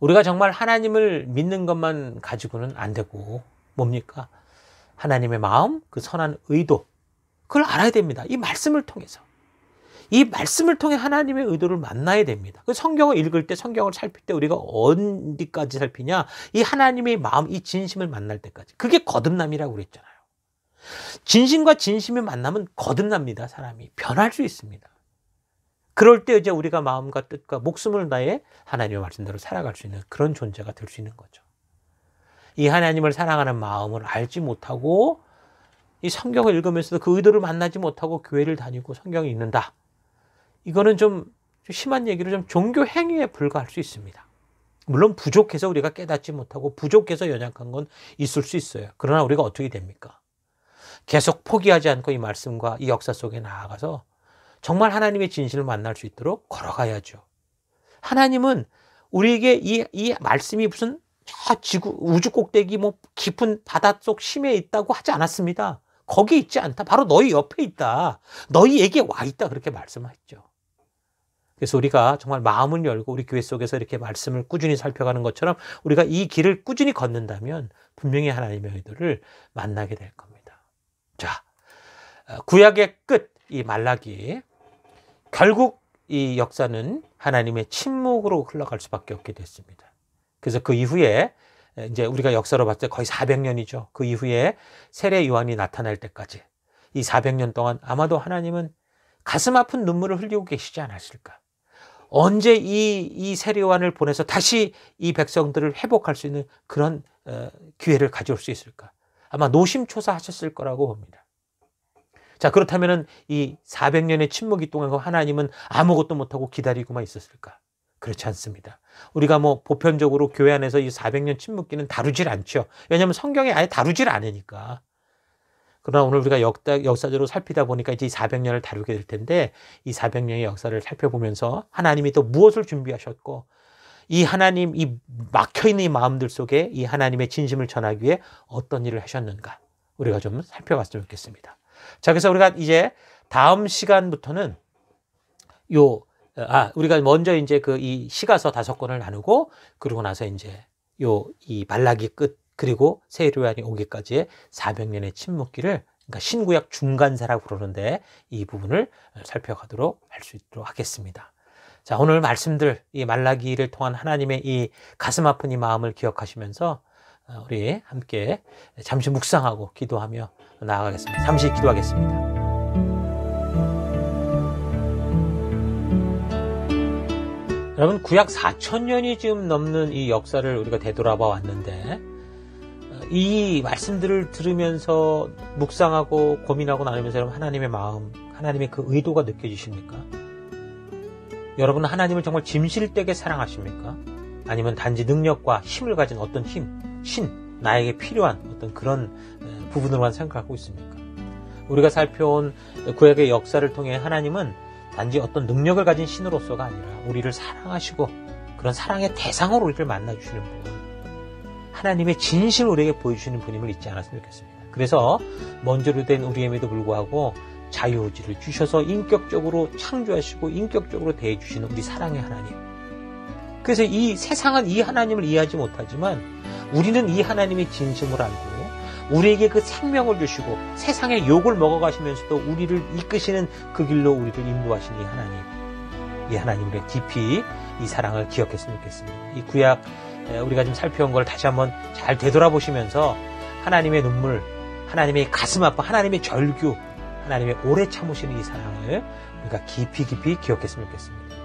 우리가 정말 하나님을 믿는 것만 가지고는 안 되고 뭡니까? 하나님의 마음, 그 선한 의도, 그걸 알아야 됩니다. 이 말씀을 통해서. 이 말씀을 통해 하나님의 의도를 만나야 됩니다. 그 성경을 읽을 때, 성경을 살필 때 우리가 어디까지 살피냐? 이 하나님의 마음, 이 진심을 만날 때까지. 그게 거듭남이라고 그랬잖아요. 진심과 진심이 만나면 거듭납니다. 사람이. 변할 수 있습니다. 그럴 때 이제 우리가 마음과 뜻과 목숨을 다해 하나님의 말씀대로 살아갈 수 있는 그런 존재가 될 수 있는 거죠. 이 하나님을 사랑하는 마음을 알지 못하고 이 성경을 읽으면서도 그 의도를 만나지 못하고 교회를 다니고 성경을 읽는다. 이거는 좀 심한 얘기로 좀 종교 행위에 불과할 수 있습니다. 물론 부족해서 우리가 깨닫지 못하고 부족해서 연약한 건 있을 수 있어요. 그러나 우리가 어떻게 됩니까? 계속 포기하지 않고 이 말씀과 이 역사 속에 나아가서 정말 하나님의 진실을 만날 수 있도록 걸어가야죠. 하나님은 우리에게 이, 이 말씀이 무슨 지구 우주 꼭대기 뭐 깊은 바닷속 심해 있다고 하지 않았습니다. 거기 있지 않다. 바로 너희 옆에 있다. 너희에게 와 있다. 그렇게 말씀하셨죠. 그래서 우리가 정말 마음을 열고 우리 교회 속에서 이렇게 말씀을 꾸준히 살펴가는 것처럼 우리가 이 길을 꾸준히 걷는다면 분명히 하나님의 의도를 만나게 될 겁니다. 자, 어, 구약의 끝, 이 말라기. 결국 이 역사는 하나님의 침묵으로 흘러갈 수밖에 없게 됐습니다. 그래서 그 이후에 이제 우리가 역사로 봤을 때 거의 400년이죠. 그 이후에 세례 요한이 나타날 때까지 이 400년 동안 아마도 하나님은 가슴 아픈 눈물을 흘리고 계시지 않았을까. 언제 이, 이 세례 요한을 보내서 다시 이 백성들을 회복할 수 있는 그런 어, 기회를 가져올 수 있을까. 아마 노심초사하셨을 거라고 봅니다. 자, 그렇다면이 400년의 침묵이 동안 하나님은 아무것도 못하고 기다리고만 있었을까? 그렇지 않습니다. 우리가 뭐 보편적으로 교회 안에서 이 400년 침묵기는 다루질 않죠. 왜냐하면 성경에 아예 다루질 않으니까. 그러나 오늘 우리가 역다, 역사적으로 살피다 보니까 이제 이 400년을 다루게 될 텐데 이 400년의 역사를 살펴보면서 하나님이 또 무엇을 준비하셨고 이 하나님 이 막혀있는 이 마음들 속에 이 하나님의 진심을 전하기 위해 어떤 일을 하셨는가 우리가 좀 살펴봤으면 좋겠습니다. 자, 그래서 우리가 이제 다음 시간부터는 요 어, 아, 우리가 먼저 이제 그 이 시가서 다섯 권을 나누고 그러고 나서 이제 요 이 말라기 끝 그리고 세례요한이 오기까지의 4 0 0년의 침묵기를 그러니까 신구약 중간사라고 그러는데 이 부분을 살펴가도록 할 수 있도록 하겠습니다. 자, 오늘 말씀들 이 말라기를 통한 하나님의 이 가슴 아픈 이 마음을 기억하시면서 어, 우리 함께 잠시 묵상하고 기도하며 나아가겠습니다. 잠시 기도하겠습니다. 여러분 구약 4천년이 지금 넘는 이 역사를 우리가 되돌아봐 왔는데 이 말씀들을 들으면서 묵상하고 고민하고 나누면서 여러분 하나님의 마음, 하나님의 그 의도가 느껴지십니까? 여러분은 하나님을 정말 짐실되게 사랑하십니까? 아니면 단지 능력과 힘을 가진 어떤 힘, 신, 나에게 필요한 어떤 그런 부분으로만 생각하고 있습니까? 우리가 살펴온 구약의 역사를 통해 하나님은 단지 어떤 능력을 가진 신으로서가 아니라 우리를 사랑하시고 그런 사랑의 대상으로 우리를 만나주시는 분. 하나님의 진실을 우리에게 보여주시는 분임을 잊지 않았으면 좋겠습니다. 그래서 먼저로 된 우리임에도 불구하고 자유의지를 주셔서 인격적으로 창조하시고 인격적으로 대해주시는 우리 사랑의 하나님. 그래서 이 세상은 이 하나님을 이해하지 못하지만 우리는 이 하나님의 진심을 알고 우리에게 그 생명을 주시고 세상의 욕을 먹어가시면서도 우리를 이끄시는 그 길로 우리를 인도하신 이 하나님, 이 하나님 우리 깊이 이 사랑을 기억했으면 좋겠습니다. 이 구약 우리가 지금 살펴온 걸 다시 한번 잘 되돌아보시면서 하나님의 눈물, 하나님의 가슴 아파, 하나님의 절규, 하나님의 오래 참으시는 이 사랑을 우리가 깊이 깊이 기억했으면 좋겠습니다.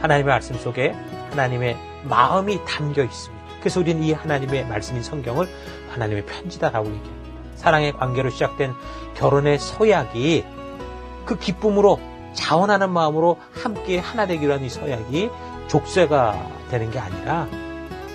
하나님의 말씀 속에 하나님의 마음이 담겨 있습니다. 그래서 우리는 이 하나님의 말씀인 성경을 하나님의 편지다라고 얘기합니다. 사랑의 관계로 시작된 결혼의 서약이 그 기쁨으로 자원하는 마음으로 함께 하나 되기로 한 이 서약이 족쇄가 되는 게 아니라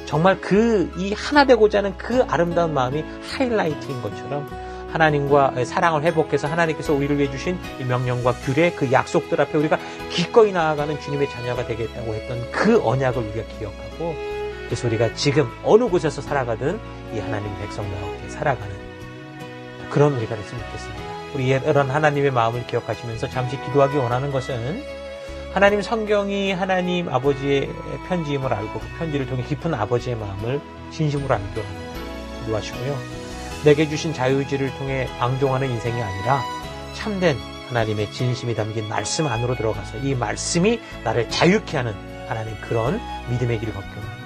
정말 그 이 하나 되고자 하는 그 아름다운 마음이 하이라이트인 것처럼 하나님과 사랑을 회복해서 하나님께서 우리를 위해 주신 명령과 규례 그 약속들 앞에 우리가 기꺼이 나아가는 주님의 자녀가 되겠다고 했던 그 언약을 우리가 기억하고 그래서 우리가 지금 어느 곳에서 살아가든 이 하나님 백성과 함께 살아가는 그런 우리가 됐으면 좋겠습니다. 우리 이런 하나님의 마음을 기억하시면서 잠시 기도하기 원하는 것은 하나님 성경이 하나님 아버지의 편지임을 알고 그 편지를 통해 깊은 아버지의 마음을 진심으로 알기로 합니다. 기도하시고요. 내게 주신 자유지를 통해 방종하는 인생이 아니라 참된 하나님의 진심이 담긴 말씀 안으로 들어가서 이 말씀이 나를 자유케 하는 하나님 그런 믿음의 길을 걷기 원합니다.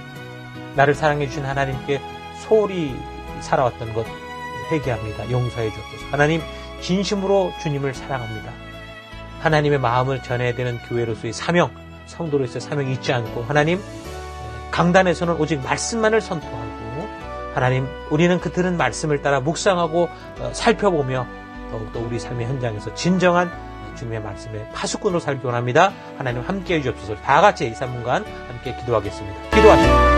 나를 사랑해주신 하나님께 소홀히 살아왔던 것 회개합니다. 용서해 주옵소서. 하나님, 진심으로 주님을 사랑합니다. 하나님의 마음을 전해야 되는 교회로서의 사명, 성도로서의 사명이 잊지 않고, 하나님, 강단에서는 오직 말씀만을 선포하고, 하나님, 우리는 그 들은 말씀을 따라 묵상하고 어, 살펴보며, 더욱더 우리 삶의 현장에서 진정한 주님의 말씀에 파수꾼으로 살기 원합니다. 하나님 함께 해주옵소서. 다 같이 이삼분간 함께 기도하겠습니다. 기도하십시오.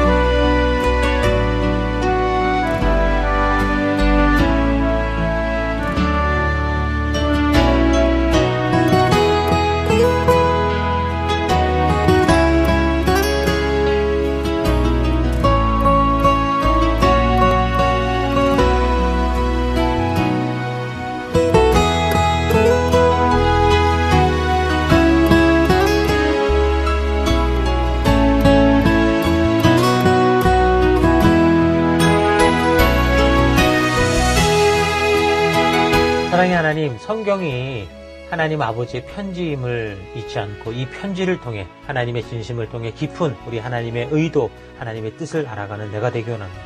성경이 하나님 아버지의 편지임을 잊지 않고 이 편지를 통해 하나님의 진심을 통해 깊은 우리 하나님의 의도, 하나님의 뜻을 알아가는 내가 되기 원합니다.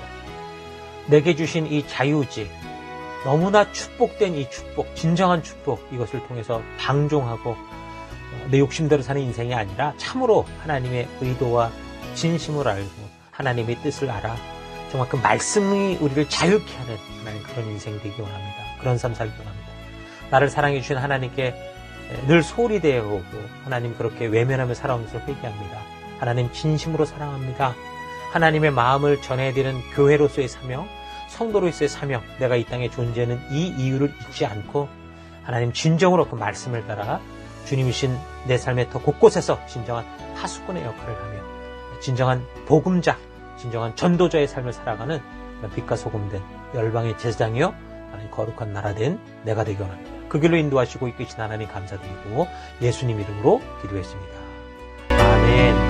내게 주신 이 자유지, 너무나 축복된 이 축복, 진정한 축복, 이것을 통해서 방종하고 어, 내 욕심대로 사는 인생이 아니라 참으로 하나님의 의도와 진심을 알고 하나님의 뜻을 알아 정말 그 말씀이 우리를 자유케 하는 그런 인생 되기 원합니다. 그런 삶 살기 원합니다. 나를 사랑해 주신 하나님께 늘 소홀히 대하고 하나님 그렇게 외면하며 살아온 것을 회개합니다. 하나님 진심으로 사랑합니다. 하나님의 마음을 전해드리는 교회로서의 사명, 성도로서의 사명, 내가 이 땅에 존재하는 이 이유를 잊지 않고 하나님 진정으로 그 말씀을 따라 주님이신 내 삶의 더 곳곳에서 진정한 하수꾼의 역할을 하며 진정한 복음자, 진정한 전도자의 삶을 살아가는 빛과 소금 된 열방의 제사장이요 하나님 거룩한 나라 된 내가 되기 원합니다. 그 길로 인도하시고 이끄신 하나님 감사드리고 예수님 이름으로 기도했습니다. 아멘.